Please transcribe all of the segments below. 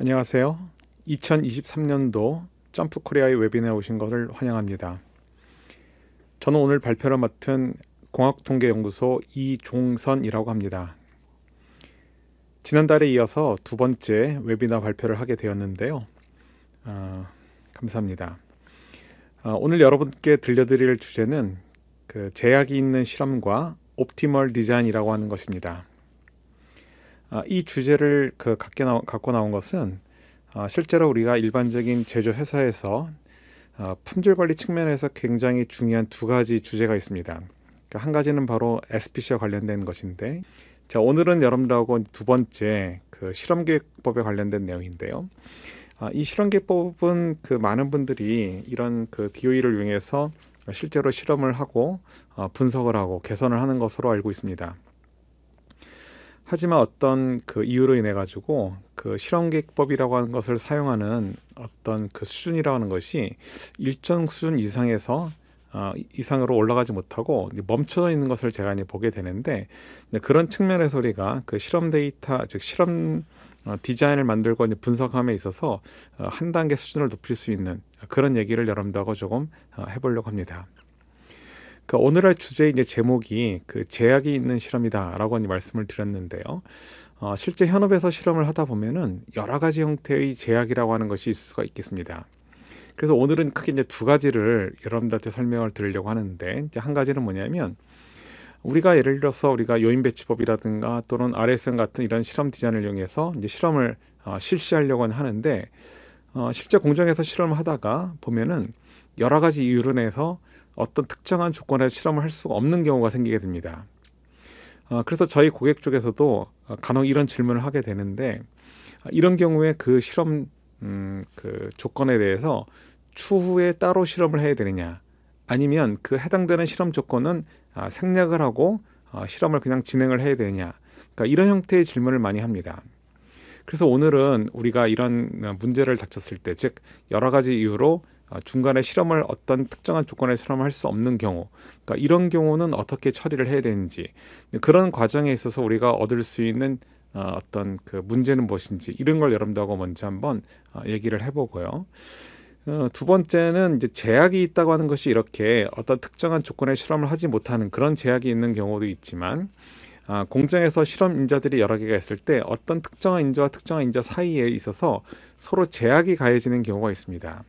안녕하세요. 2023년도 점프 코리아의 웨비나에 오신 것을 환영합니다. 저는 오늘 발표를 맡은 공학통계연구소 이종선이라고 합니다. 지난달에 이어서 두 번째 웨비나 발표를 하게 되었는데요. 아, 감사합니다. 아, 오늘 여러분께 들려드릴 주제는 그 제약이 있는 실험과 옵티멀 디자인이라고 하는 것입니다. 아, 이 주제를 그 갖게 나, 갖고 나온 것은 아, 실제로 우리가 일반적인 제조 회사에서 아, 품질 관리 측면에서 굉장히 중요한 두 가지 주제가 있습니다. 그러니까 한 가지는 바로 SPC와 관련된 것인데, 자 오늘은 여러분들하고 두 번째 그 실험계획법에 관련된 내용인데요. 이 실험계획법은 그 많은 분들이 이런 그 DOE를 이용해서 실제로 실험을 하고 어, 분석을 하고 개선을 하는 것으로 알고 있습니다. 하지만 어떤 그 이유로 인해 가지고 그 실험기법이라고 하는 것을 사용하는 어떤 그 수준이라고 하는 것이 일정 수준 이상에서 어, 이상으로 올라가지 못하고 멈춰져 있는 것을 제가 이제 보게 되는데 그런 측면에서 우리가 그 실험 데이터 즉 실험 어, 디자인을 만들고 이제 분석함에 있어서 어, 한 단계 수준을 높일 수 있는 그런 얘기를 여러분들하고 조금 어, 해보려고 합니다. 그 오늘의 주제 이제 제목이 그 제약이 있는 실험이다라고 말씀을 드렸는데요. 어, 실제 현업에서 실험을 하다 보면은 여러 가지 형태의 제약이라고 하는 것이 있을 수가 있겠습니다. 그래서 오늘은 크게 이제 두 가지를 여러분들한테 설명을 드리려고 하는데 이제 한 가지는 뭐냐면 우리가 예를 들어서 우리가 요인 배치법이라든가 또는 RSM 같은 이런 실험 디자인을 이용해서 이제 실험을 어, 실시하려고 하는데 어, 실제 공정에서 실험을 하다가 보면은 여러 가지 이유로 내서 어떤 특정한 조건에서 실험을 할 수가 없는 경우가 생기게 됩니다. 어, 그래서 저희 고객 쪽에서도 어, 간혹 이런 질문을 하게 되는데 이런 경우에 그 실험 음, 그 조건에 대해서 추후에 따로 실험을 해야 되느냐 아니면 그 해당되는 실험 조건은 아, 생략을 하고 아, 실험을 그냥 진행을 해야 되느냐 그러니까 이런 형태의 질문을 많이 합니다. 그래서 오늘은 우리가 이런 문제를 닥쳤을 때, 즉 여러 가지 이유로 아, 중간에 실험을 어떤 특정한 조건에 실험할 수 없는 경우, 그러니까 이런 경우는 어떻게 처리를 해야 되는지 그런 과정에 있어서 우리가 얻을 수 있는 어, 어떤 그 문제는 무엇인지 이런 걸 여러분들하고 먼저 한번 어, 얘기를 해보고요. 어, 두 번째는 이제 제약이 있다고 하는 것이 이렇게 어떤 특정한 조건에 실험을 하지 못하는 그런 제약이 있는 경우도 있지만 아, 공장에서 실험 인자들이 여러 개가 있을 때 어떤 특정한 인자와 특정한 인자 사이에 있어서 서로 제약이 가해지는 경우가 있습니다.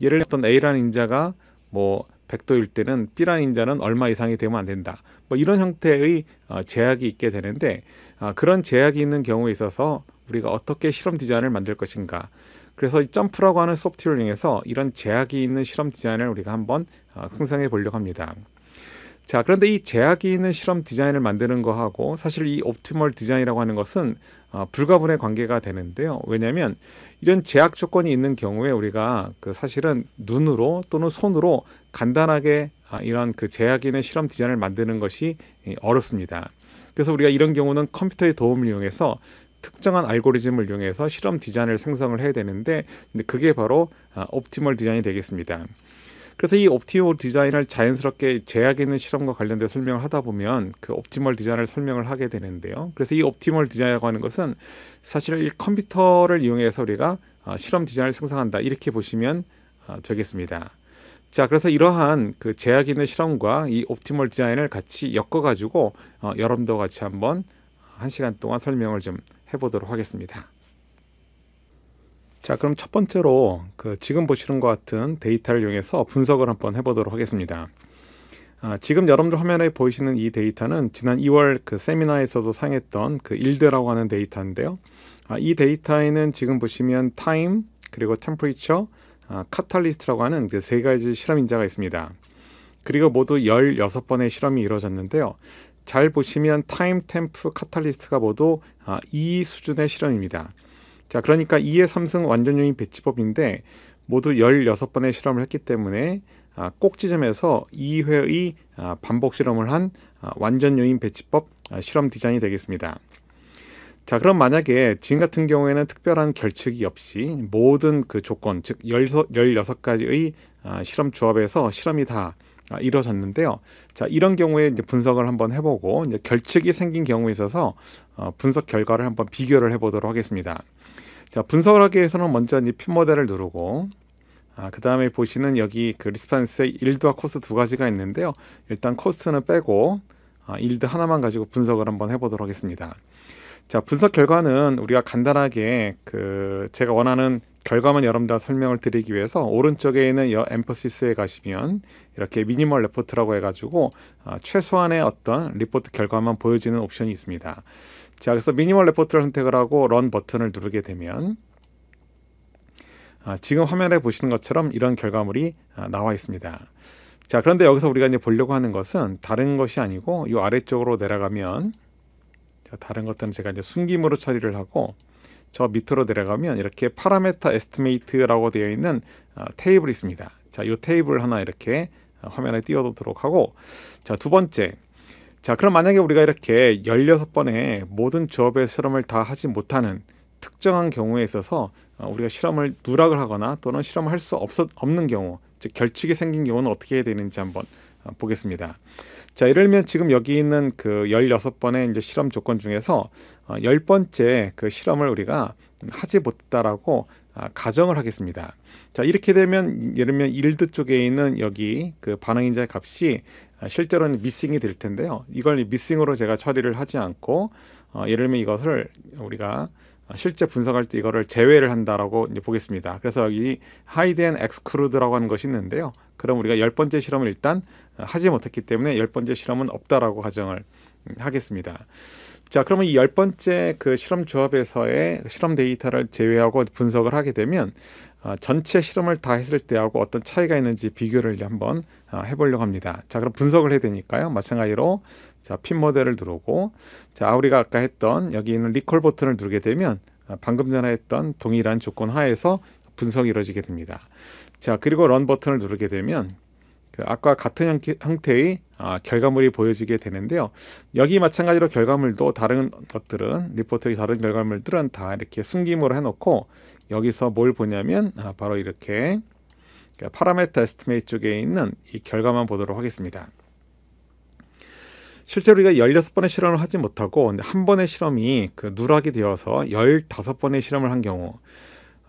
예를 들면 A라는 인자가 뭐 100도일 때는 B라는 인자는 얼마 이상이 되면 안 된다. 뭐 이런 형태의 어, 제약이 있게 되는데 어, 그런 제약이 있는 경우에 있어서 우리가 어떻게 실험 디자인을 만들 것인가. 그래서 점프라고 하는 소프트웨어를 이용해서 이런 제약이 있는 실험 디자인을 우리가 한번 흥상해 어, 보려고 합니다. 자, 그런데 이 제약이 있는 실험 디자인을 만드는 거하고 사실 이 옵티멀 디자인이라고 하는 것은 어, 불가분의 관계가 되는데요. 왜냐하면 이런 제약 조건이 있는 경우에 우리가 그 사실은 눈으로 또는 손으로 간단하게 아, 이런 그 제약 이 있는 실험 디자인을 만드는 것이 어렵습니다. 그래서 우리가 이런 경우는 컴퓨터의 도움을 이용해서 특정한 알고리즘을 이용해서 실험 디자인을 생성을 해야 되는데 그게 바로 아, 옵티멀 디자인이 되겠습니다. 그래서 이 옵티멀 디자인을 자연스럽게 제약에 있는 실험과 관련된 설명을 하다 보면 그 옵티멀 디자인을 설명을 하게 되는데요. 그래서 이 옵티멀 디자인이라고 하는 것은 사실 이 컴퓨터를 이용해서 우리가 어, 실험 디자인을 생성한다 이렇게 보시면 어, 되겠습니다. 자, 그래서 이러한 그 제약 있는 실험과 이 옵티멀 디자인을 같이 엮어가지고 어, 여러분도 같이 한번 한 시간 동안 설명을 좀 해보도록 하겠습니다. 자, 그럼 첫 번째로 그 지금 보시는 것 같은 데이터를 이용해서 분석을 한번 해보도록 하겠습니다. 아, 지금 여러분들 화면에 보이시는 이 데이터는 지난 2월 그 세미나에서도 상했던 그 일드라고 하는 데이터인데요. 아, 이 데이터에는 지금 보시면 타임 그리고 템퍼리처 아, 카탈리스트라고 하는 그세 가지 실험 인자가 있습니다. 그리고 모두 16번의 실험이 이루어졌는데요. 잘 보시면 타임 템프 카탈리스트가 모두 아, 이 수준의 실험입니다. 자, 그러니까 2의 3승 완전용인 배치법인데 모두 16번의 실험을 했기 때문에 아, 꼭지점에서 2회의 아, 반복 실험을 한 아, 완전요인 배치법 실험 디자인이 되겠습니다. 자, 그럼 만약에 지금 같은 경우에는 특별한 결측이 없이 모든 그 조건, 즉 16가지의 실험 조합에서 실험이 다 이루어졌는데요. 자, 이런 경우에 이제 분석을 한번 해보고 이제 결측이 생긴 경우에 있어서 어, 분석 결과를 한번 비교를 해보도록 하겠습니다. 자, 분석을 하기 위해서는 먼저 이핀 모델을 누르고 아, 그 다음에 보시는 여기 그 리스판스의 일드와 코스트 두 가지가 있는데요. 일단 코스트는 빼고 아, 일드 하나만 가지고 분석을 한번 해보도록 하겠습니다. 자, 분석 결과는 우리가 간단하게 그 제가 원하는 결과만 여러분들 설명을 드리기 위해서 오른쪽에 있는 여 엠퍼시스에 가시면 이렇게 미니멀 레포트라고 해가지고 아, 최소한의 어떤 리포트 결과만 보여지는 옵션이 있습니다. 자, 그래서 미니멀 레포트를 선택을 하고 런 버튼을 누르게 되면 아, 지금 화면에 보시는 것처럼 이런 결과물이 아, 나와 있습니다. 자, 그런데 여기서 우리가 이제 보려고 하는 것은 다른 것이 아니고 이 아래쪽으로 내려가면 자, 다른 것들은 제가 이제 숨김으로 처리를 하고 저 밑으로 내려가면 이렇게 파라메타 에스티메이트라고 되어 있는 아, 테이블이 있습니다. 자, 이 테이블 하나 이렇게 아, 화면에 띄워두도록 하고 자, 두 번째 자, 그럼 만약에 우리가 이렇게 16번의 모든 조합의 실험을 다 하지 못하는 특정한 경우에 있어서 어, 우리가 실험을 누락을 하거나 또는 실험을 할 수 없는 경우, 즉 결칙이 생긴 경우는 어떻게 해야 되는지 한번 어, 보겠습니다. 자, 예를 들면 지금 여기 있는 그1 6 번의 이제 실험 조건 중에서 1 어, 0번째그 실험을 우리가 하지 못했다라고 아, 가정을 하겠습니다. 자, 이렇게 되면 예를 들면 일드 쪽에 있는 여기 그 반응인자의 값이 아, 실제로는 미싱이 될 텐데요. 이걸 미싱으로 제가 처리를 하지 않고 어, 예를 들면 이것을 우리가 실제 분석할 때 이거를 제외를 한다라고 이제 보겠습니다. 그래서 여기 하이드 앤 엑스크루드라고 하는 것이 있는데요. 그럼 우리가 열 번째 실험을 일단 어, 하지 못했기 때문에 열 번째 실험은 없다라고 가정을 음, 하겠습니다. 자, 그러면 이 열 번째 그 실험 조합에서의 실험 데이터를 제외하고 분석을 하게 되면 어, 전체 실험을 다 했을 때하고 어떤 차이가 있는지 비교를 한번 어, 해보려고 합니다. 자, 그럼 분석을 해야 되니까요. 마찬가지로 자, 핀 모델을 누르고 자, 우리가 아까 했던 여기 있는 리콜 버튼을 누르게 되면 어, 방금 전에 했던 동일한 조건 하에서 분석이 이루어지게 됩니다. 자, 그리고 런 버튼을 누르게 되면 아까 같은 형태의 아, 결과물이 보여지게 되는데요. 여기 마찬가지로 결과물도 다른 것들은 리포트의 다른 결과물들은 다 이렇게 숨김으로 해놓고 여기서 뭘 보냐면 아, 바로 이렇게 파라메터 에스티메이트 쪽에 있는 이 결과만 보도록 하겠습니다. 실제로 우리가 16번의 실험을 하지 못하고 한 번의 실험이 그 누락이 되어서 15번의 실험을 한 경우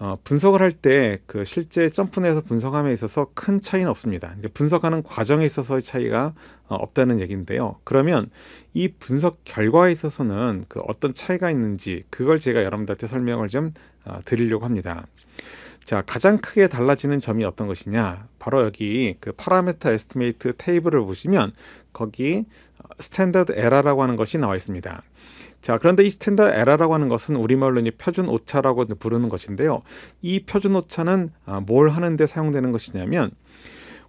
어, 분석을 할 때 그 실제 점프넷에서 분석함에 있어서 큰 차이는 없습니다. 분석하는 과정에 있어서의 차이가 어, 없다는 얘기인데요. 그러면 이 분석 결과에 있어서는 그 어떤 차이가 있는지 그걸 제가 여러분들한테 설명을 좀 어, 드리려고 합니다. 자, 가장 크게 달라지는 점이 어떤 것이냐? 바로 여기 그파라메타 에스티메이트 테이블을 보시면 거기 어, 스탠다드 에러라고 하는 것이 나와 있습니다. 자, 그런데 이 스탠다드 에라라고 하는 것은 우리말로 이제 표준 오차라고 부르는 것인데요. 이 표준 오차는 아, 뭘 하는데 사용되는 것이냐면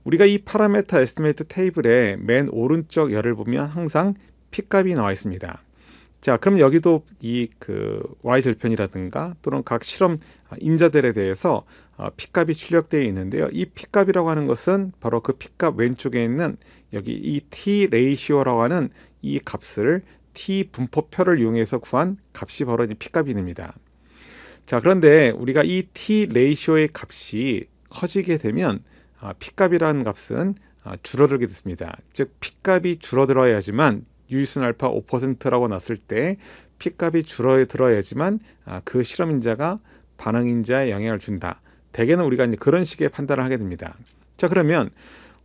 우리가 이 파라메타 에스티메이트 테이블에맨 오른쪽 열을 보면 항상 P값이 나와 있습니다. 자, 그럼 여기도 이 그 y 절편이라든가 또는 각 실험 아, 인자들에 대해서 P값이 아, 출력되어 있는데요. 이 P값이라고 하는 것은 바로 그 P값 왼쪽에 있는 여기 이 T 레이시오라고 하는 이 값을 t 분포표를 이용해서 구한 값이 바로 이 p값입니다. 자, 그런데 우리가 이 t 레이쇼의 값이 커지게 되면 p값이라는 아, 값은 아, 줄어들게 됐습니다. 즉 p값이 줄어들어야지만 유의순 알파 5%라고 났을 때 p값이 줄어들어야지만 아, 그 실험인자가 반응인자에 영향을 준다. 대개는 우리가 이제 그런 식의 판단을 하게 됩니다. 자 그러면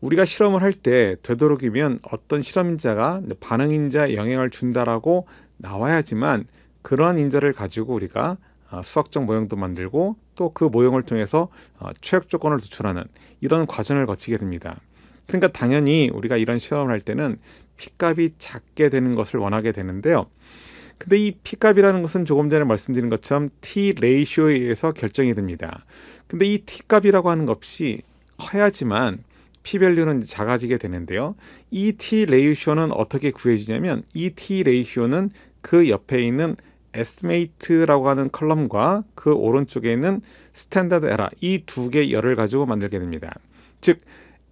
우리가 실험을 할 때 되도록이면 어떤 실험인자가 반응인자에 영향을 준다라고 나와야지만 그러한 인자를 가지고 우리가 어, 수학적 모형도 만들고 또 그 모형을 통해서 어, 최악 조건을 도출하는 이런 과정을 거치게 됩니다. 그러니까 당연히 우리가 이런 실험을할 때는 피값이 작게 되는 것을 원하게 되는데요. 근데 이 P값이라는 것은 조금 전에 말씀드린 것처럼 T 레이시오에 의해서 결정이 됩니다. 근데 이 T값이라고 하는 것이 커야지만 P밸류는 작아지게 되는데요. ET 레이쇼는 어떻게 구해지냐면 ET 레이쇼는 그 옆에 있는 에스메이트라고 하는 컬럼과 그 오른쪽에 있는 standard 탠 r 드 에라 이 두 개의 열을 가지고 만들게 됩니다. 즉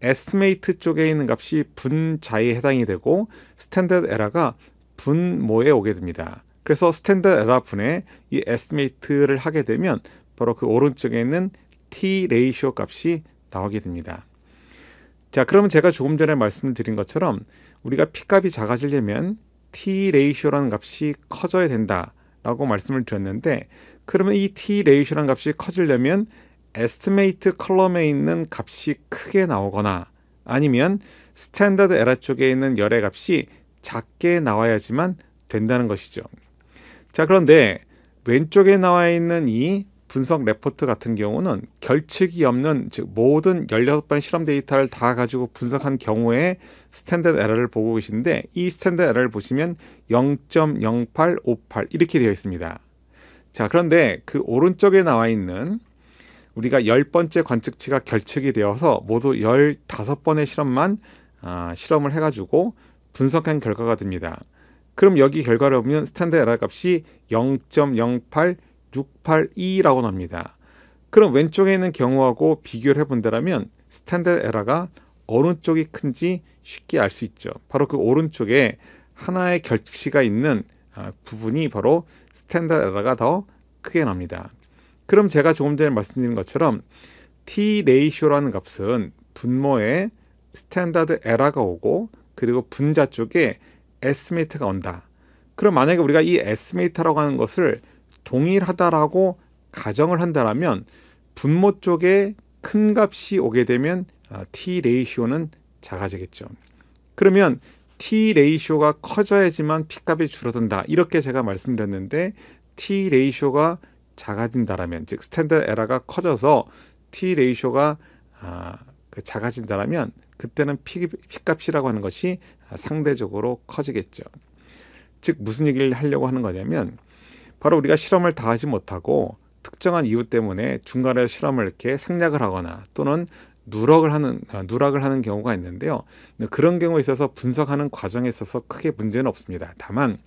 에스메이트 쪽에 있는 값이 분자에 해당이 되고 standard 탠 r 드 에라가 분모에 오게 됩니다. 그래서 standard 탠 r 드 에라 분에 이 에스메이트를 하게 되면 바로 그 오른쪽에 있는 t 레이쇼 값이 나오게 됩니다. 자, 그러면 제가 조금 전에 말씀 드린 것처럼 우리가 P값이 작아지려면 T 레이쇼라는 값이 커져야 된다라고 말씀을 드렸는데 그러면 이 T 레이쇼라는 값이 커지려면 에스티메이트 컬럼에 있는 값이 크게 나오거나 아니면 스탠다드 에라 쪽에 있는 열의 값이 작게 나와야지만 된다는 것이죠. 자, 그런데 왼쪽에 나와 있는 이 분석 레포트 같은 경우는 결측이 없는 즉 모든 1 6번 실험 데이터를 다 가지고 분석한 경우에 스탠다드 에러를 보고 계신데 이 스탠다드 에러를 보시면 0.0858 이렇게 되어 있습니다. 자, 그런데 그 오른쪽에 나와 있는 우리가 1 0번째 관측치가 결측이 되어서 모두 1 5 번의 실험만 아, 실험을 해 가지고 분석한 결과가 됩니다. 그럼 여기 결과를 보면 스탠다드 에러 값이 0.08 682라고 나옵니다 그럼 왼쪽에 있는 경우하고 비교를 해본다면 스탠드 에러가 어느 쪽이 큰지 쉽게 알 수 있죠. 바로 그 오른쪽에 하나의 결칙시가 있는 아, 부분이 바로 스탠드 에러가 더 크게 납니다. 그럼 제가 조금 전에 말씀드린 것처럼 t 레이쇼라는 값은 분모에 스탠다드 에러가 오고 그리고 분자 쪽에 에스메이트가 온다. 그럼 만약에 우리가 이 에스메이트라고 하는 것을 동일하다라고 가정을 한다면 분모 쪽에 큰 값이 오게 되면 아, t 레이쇼는 작아지겠죠. 그러면 t 레이시가 커져야지만 p 값이 줄어든다. 이렇게 제가 말씀드렸는데 t 레이시가 작아진다라면 즉스탠드 에러가 커져서 t 레이시가 아, 그 작아진다라면 그때는 p 값이라고 하는 것이 아, 상대적으로 커지겠죠. 즉 무슨 얘기를 하려고 하는 거냐면 바로 우리가 실험을 다 하지 못하고 특정한 이유 때문에 중간에 실험을 이렇게 생략을 하거나 또는 누락을 하는 아, 누락을 하는 경우가 있는데요. 그런 경우에 있어서 분석하는 과정에 있어서 크게 문제는 없습니다. 다만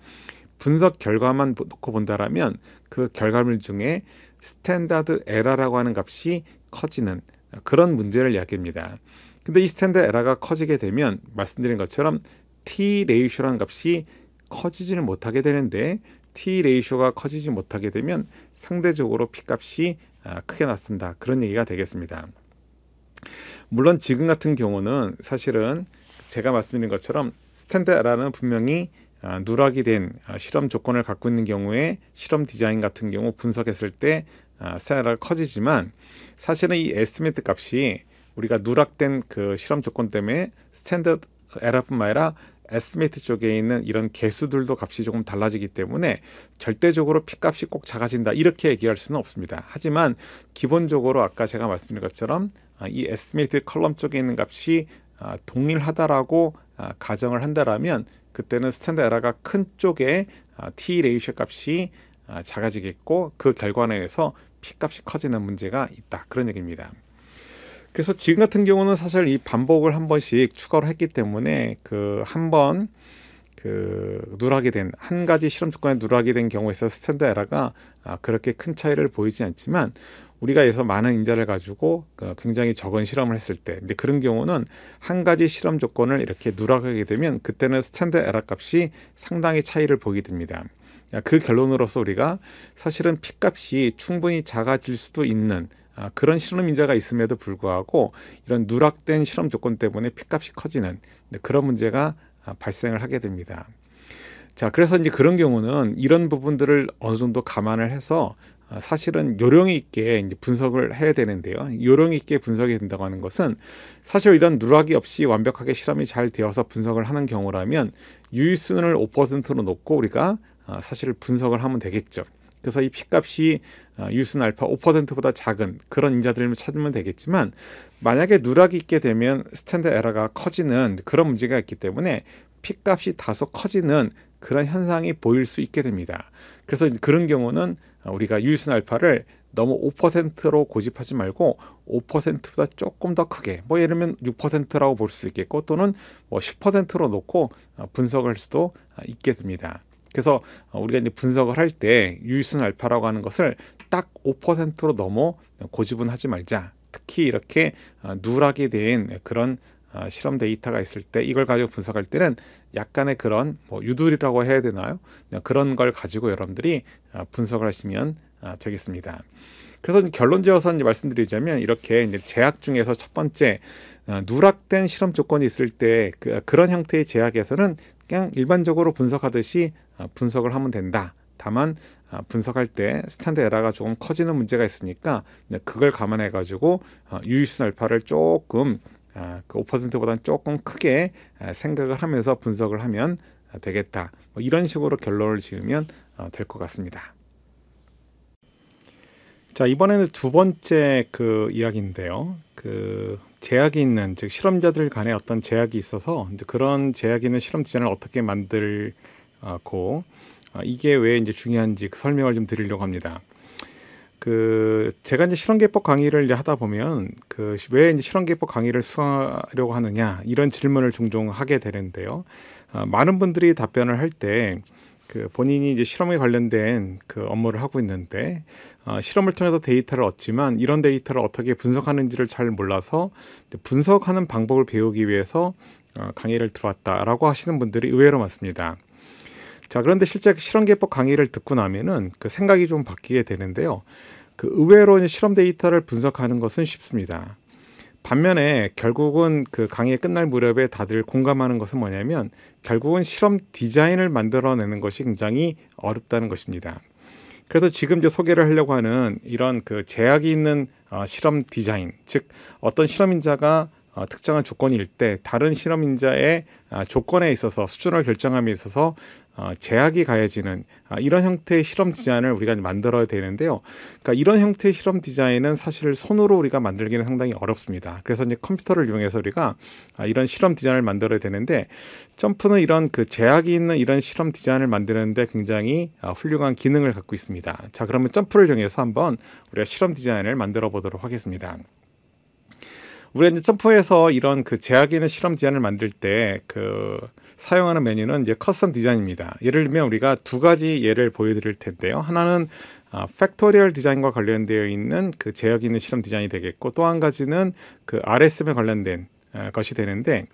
분석 결과만 놓고 본다라면 그 결과물 중에 스탠다드 에러라고 하는 값이 커지는 그런 문제를 이야기합니다. 근데 이 스탠다드 에러가 커지게 되면 말씀드린 것처럼 t 레이쇼라는 값이 커지지는 못하게 되는데 T 레이쇼가 커지지 못하게 되면 상대적으로 P값이 아, 크게 나타난다 그런 얘기가 되겠습니다. 물론 지금 같은 경우는 사실은 제가 말씀드린 것처럼 스탠드라는 분명히 아, 누락이 된 아, 실험 조건을 갖고 있는 경우에 실험 디자인 같은 경우 분석했을 때 스탠다가 커지지만 사실은 이 에스티메이트 값이 우리가 누락된 그 실험 조건 때문에 스탠드 에라뿐만 아니라 에스메이트 쪽에 있는 이런 개수들도 값이 조금 달라지기 때문에 절대적으로 P값이 꼭 작아진다 이렇게 얘기할 수는 없습니다. 하지만 기본적으로 아까 제가 말씀드린 것처럼 아, 이 에스메이트 컬럼 쪽에 있는 값이 아, 동일하다라고 아, 가정을 한다라면 그때는 스탠드 에러가 큰 쪽에 T 레이셔 값이 작아지겠고 그 결과에 내서 P값이 커지는 문제가 있다 그런 얘기입니다. 그래서 지금 같은 경우는 사실 이 반복을 한 번씩 추가로 했기 때문에 그 한 번그 그 누락이 된 한 가지 실험 조건에 누락이 된 경우에서 스탠드 에러가 아, 그렇게 큰 차이를 보이지 않지만 우리가 여기서 많은 인자를 가지고 어, 굉장히 적은 실험을 했을 때 근데 그런 경우는 한 가지 실험 조건을 이렇게 누락하게 되면 그때는 스탠드 에러 값이 상당히 차이를 보게 됩니다. 아, 그 결론으로서 우리가 사실은 p 값이 충분히 작아질 수도 있는 아, 그런 실험인자가 있음에도 불구하고 이런 누락된 실험 조건 때문에 피값이 커지는 네, 그런 문제가 아, 발생을 하게 됩니다. 자, 그래서 이제 그런 경우는 이런 부분들을 어느 정도 감안을 해서 아, 사실은 요령 있게 이제 분석을 해야 되는데요. 요령 있게 분석이 된다고 하는 것은 사실 이런 누락이 없이 완벽하게 실험이 잘 되어서 분석을 하는 경우라면 유의수를 5%로 놓고 우리가 아, 사실 분석을 하면 되겠죠. 그래서 이 P값이 어, 유순 알파 5%보다 작은 그런 인자들을 찾으면 되겠지만 만약에 누락이 있게 되면 스탠드 에러가 커지는 그런 문제가 있기 때문에 P값이 다소 커지는 그런 현상이 보일 수 있게 됩니다. 그래서 그런 경우는 우리가 유순 알파를 너무 5%로 고집하지 말고 5%보다 조금 더 크게 뭐 예를 들면 6%라고 볼 수 있겠고 또는 뭐 10%로 놓고 분석할 수도 있게 됩니다. 그래서 우리가 이제 분석을 할 때 유의순 알파라고 하는 것을 딱 5%로 넘어 고집은하지 말자. 특히 이렇게 어, 누락이 된 그런 어, 실험 데이터가 있을 때 이걸 가지고 분석할 때는 약간의 그런 뭐 유두리라고 해야 되나요? 그런 걸 가지고 여러분들이 어, 분석을 하시면 되겠습니다. 그래서 결론 지어서 말씀드리자면 이렇게 이제 제약 중에서 첫 번째 아, 누락된 실험 조건이 있을 때 그, 그런 형태의 제약에서는 그냥 일반적으로 분석하듯이 아, 분석을 하면 된다. 다만 아, 분석할 때 스탠드 에러가 조금 커지는 문제가 있으니까 그걸 감안해 가지고 유의수 알파를 조금 그 5%보다는 조금 크게 생각을 하면서 분석을 하면 되겠다. 뭐 이런 식으로 결론을 지으면 될 것 같습니다. 자 이번에는 두 번째 그 이야기인데요. 그 제약이 있는 즉 실험자들 간에 어떤 제약이 있어서 이제 그런 제약 있는 실험 디자인을 어떻게 만들고 어, 이게 왜 이제 중요한지 그 설명을 좀 드리려고 합니다. 그 제가 이제 실험계법 강의를 이제 하다 보면 그 왜 이제 실험계법 강의를 수하려고 하느냐 이런 질문을 종종 하게 되는데요. 아, 많은 분들이 답변을 할때 그 본인이 이제 실험에 관련된 그 업무를 하고 있는데 어, 실험을 통해서 데이터를 얻지만 이런 데이터를 어떻게 분석하는지를 잘 몰라서 분석하는 방법을 배우기 위해서 어, 강의를 들어왔다라고 하시는 분들이 의외로 많습니다. 자 그런데 실제 그 실험기법 강의를 듣고 나면은 그 생각이 좀 바뀌게 되는데요. 그 의외로 실험 데이터를 분석하는 것은 쉽습니다. 반면에 결국은 그 강의 끝날 무렵에 다들 공감하는 것은 뭐냐면 결국은 실험 디자인을 만들어내는 것이 굉장히 어렵다는 것입니다. 그래서 지금 이제 소개를 하려고 하는 이런 그 제약이 있는 어, 실험 디자인, 즉 어떤 실험인자가 어, 특정한 조건일 때 다른 실험인자의 어, 조건에 있어서 수준을 결정함에 있어서 어, 제약이 가해지는 아, 이런 형태의 실험 디자인을 우리가 만들어야 되는데요. 그러니까 이런 형태의 실험 디자인은 사실 손으로 우리가 만들기는 상당히 어렵습니다. 그래서 이제 컴퓨터를 이용해서 우리가 아, 이런 실험 디자인을 만들어야 되는데 점프는 이런 그 제약이 있는 이런 실험 디자인을 만드는데 굉장히 아, 훌륭한 기능을 갖고 있습니다. 자 그러면 점프를 이용해서 한번 우리가 실험 디자인을 만들어 보도록 하겠습니다. 우리가 이제 점프에서 이런 그 제약이 있는 실험 디자인을 만들 때그 사용하는 메뉴는 이제 커스텀 디자인입니다. 예를 들면 우리가 두 가지 예를 보여드릴 텐데요. 하나는 팩토리얼 아, 디자인과 관련되어 있는 그 제약 있는 실험 디자인이 되겠고 또 한 가지는 그 RSM에 관련된 아, 것이 되는데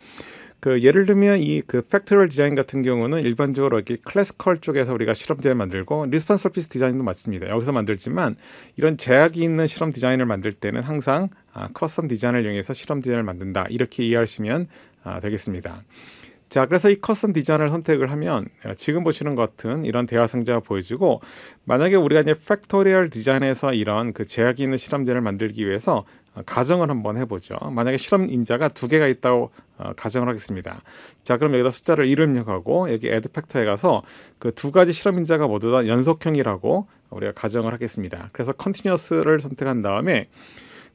그 예를 들면 이 그팩토리얼 디자인 같은 경우는 일반적으로 이렇게 클래스컬 쪽에서 우리가 실험 디자인 만들고 리스폰 서피스 디자인도 맞습니다. 여기서 만들지만 이런 제약이 있는 실험 디자인을 만들 때는 항상 아, 커스텀 디자인을 이용해서 실험 디자인을 만든다 이렇게 이해하시면 되겠습니다. 자, 그래서 이 커스텀 디자인을 선택을 하면 지금 보시는 것 같은 이런 대화 상자가 보여지고 만약에 우리가 이제 팩토리얼 디자인에서 이런 그 제약이 있는 실험제를 만들기 위해서 어, 가정을 한번 해보죠. 만약에 실험 인자가 두 개가 있다고 어, 가정을 하겠습니다. 자, 그럼 여기다 숫자를 1을 입력하고 여기 add 팩터에 가서 그 두 가지 실험 인자가 모두 다 연속형이라고 우리가 가정을 하겠습니다. 그래서 컨티뉴어스를 선택한 다음에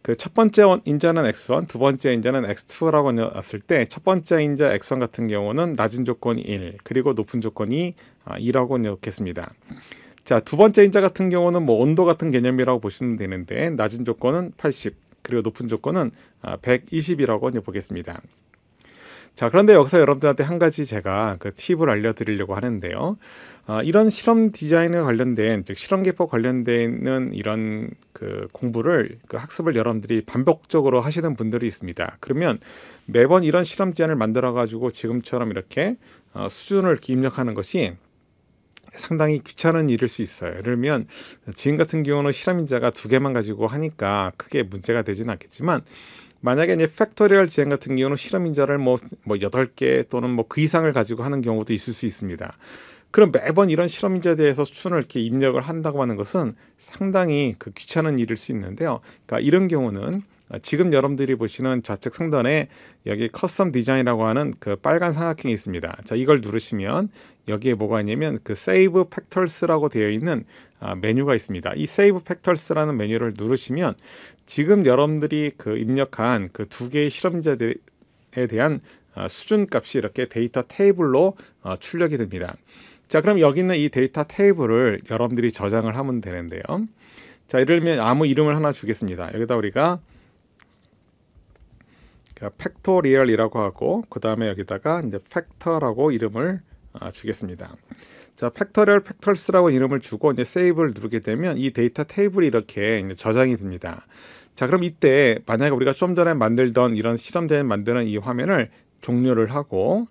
그첫 번째 인자는 x1, 두 번째 인자는 x2라고 나왔을 때 첫 번째 인자 x1 같은 경우는 낮은 조건이 1, 그리고 높은 조건이 2라고 아, 넣겠습니다. 자, 두 번째 인자 같은 경우는 뭐 온도 같은 개념이라고 보시면 되는데 낮은 조건은 80, 그리고 높은 조건은 120이라고 아, 보겠습니다. 자, 그런데 여기서 여러분들한테 한 가지 제가 그 팁을 알려드리려고 하는데요. 아, 이런 실험 디자인에 관련된, 즉 실험 개포 관련된 이런 그 공부를 그 학습을 여러분들이 반복적으로 하시는 분들이 있습니다. 그러면 매번 이런 실험 제안을 만들어 가지고 지금처럼 이렇게 어, 수준을 입력하는 것이 상당히 귀찮은 일일 수 있어요. 그러면 지금 같은 경우는 실험인자가 두 개만 가지고 하니까 크게 문제가 되지는 않겠지만 만약에 이제 팩토리얼 지행 같은 경우는 실험 인자를 뭐뭐 뭐 여덟 개 또는 뭐 그 이상을 가지고 하는 경우도 있을 수 있습니다. 그럼 매번 이런 실험인자에 대해서 수준을 이렇게 입력을 한다고 하는 것은 상당히 그 귀찮은 일일 수 있는데요. 그러니까 이런 경우는 지금 여러분들이 보시는 좌측 상단에 여기 커스텀 디자인이라고 하는 그 빨간 삼각형이 있습니다. 자, 이걸 누르시면 여기에 뭐가 있냐면 그 세이브 팩털스라고 되어 있는 아, 메뉴가 있습니다. 이 세이브 팩털스라는 메뉴를 누르시면 지금 여러분들이 그 입력한 그 두 개의 실험자들에 대한 아, 수준값이 이렇게 데이터 테이블로 어, 출력이 됩니다. 자, 그럼 여기 있는 이 데이터 테이블을 여러분들이 저장을 하면 되는데요. 자, 예를 들면 아무 이름을 하나 주겠습니다. 여기다 우리가 팩토리얼이라고 하고 그 다음에 여기다가 이제 팩터라고 이름을 아, 주겠습니다. 자, 팩토리얼 팩털스라고 이름을 주고 이제 세이브를 누르게 되면 이 데이터 테이블이 이렇게 저장이 됩니다. 자, 그럼 이때 만약에 우리가 좀 전에 만들던 이런 실험된 만드는 이 화면을 종료를 하고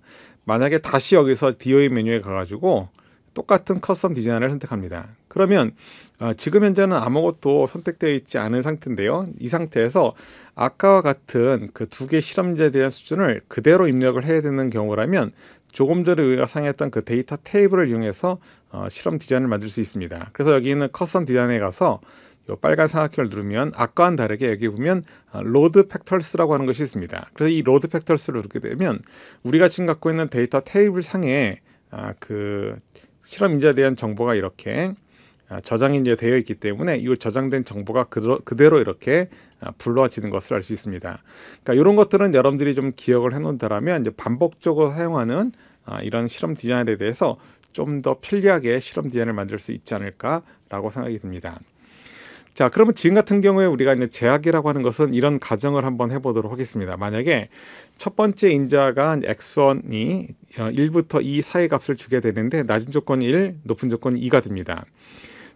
만약에 다시 여기서 DOE 메뉴에 가가지고 똑같은 커스텀 디자인을 선택합니다. 그러면 어, 지금 현재는 아무것도 선택되어 있지 않은 상태인데요. 이 상태에서 아까와 같은 그 두 개 실험제에 대한 수준을 그대로 입력을 해야 되는 경우라면 조금 전에 우리가 상했던 그 데이터 테이블을 이용해서 어, 실험 디자인을 만들 수 있습니다. 그래서 여기 있는 커스텀 디자인에 가서 요 빨간 삼각형을 누르면 아까와는 다르게 여기 보면 로드 아, 팩털스라고 하는 것이 있습니다. 그래서 이 로드 팩털스를 누르게 되면 우리가 지금 갖고 있는 데이터 테이블 상에 아, 그 실험 인자에 대한 정보가 이렇게 아, 저장이 이제 되어 있기 때문에 이 저장된 정보가 그대로, 그대로 이렇게 아, 불러지는 것을 알 수 있습니다. 그러니까 이런 것들은 여러분들이 좀 기억을 해놓는다면 이제 반복적으로 사용하는 이런 실험 디자인에 대해서 좀 더 편리하게 실험 디자인을 만들 수 있지 않을까라고 생각이 듭니다. 자, 그러면 지금 같은 경우에 우리가 이제 제약이라고 하는 것은 이런 가정을 한번 해보도록 하겠습니다. 만약에 첫 번째 인자가 액수이 1부터 2 사이 값을 주게 되는데 낮은 조건이 1, 높은 조건이 2가 됩니다.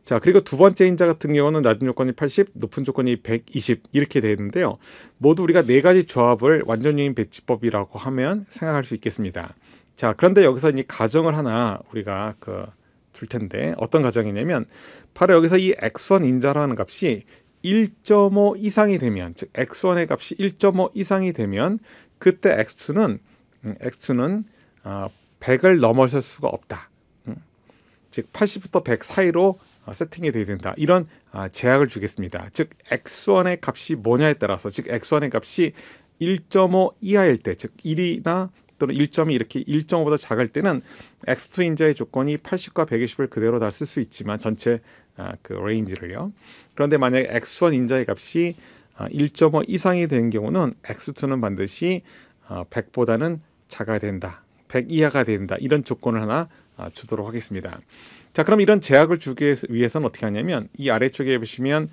자, 그리고 두 번째 인자 같은 경우는 낮은 조건이 80, 높은 조건이 120 이렇게 되는데요. 모두 우리가 네 가지 조합을 완전 유인 배치법이라고 하면 생각할 수 있겠습니다. 자, 그런데 여기서 이 가정을 하나 우리가 그줄 텐데 어떤 과정이냐면 바로 여기서 이 x1 인자라는 값이 1.5 이상이 되면 즉 x1의 값이 1.5 이상이 되면 그때 x2는 x2는 100을 넘어설 수가 없다. 음, 즉 80부터 100 사이로 어, 세팅이 되어야 된다. 이런 아, 제약을 주겠습니다. 즉 x1의 값이 뭐냐에 따라서 즉 x1의 값이 1.5 이하일 때, 즉 1이나 또는 1점이 이렇게 1.5보다 작을 때는 x2 인자의 조건이 80과 120을 그대로 다 쓸 수 있지만 전체 아, 그 레인지를요. 그런데 만약에 x1 인자의 값이 1.5 아, 이상이 된 경우는 x2는 반드시 100보다는 아, 작아야 된다. 100 이하가 된다. 이런 조건을 하나 아, 주도록 하겠습니다. 자, 그럼 이런 제약을 주기 위해서는 어떻게 하냐면 이 아래쪽에 보시면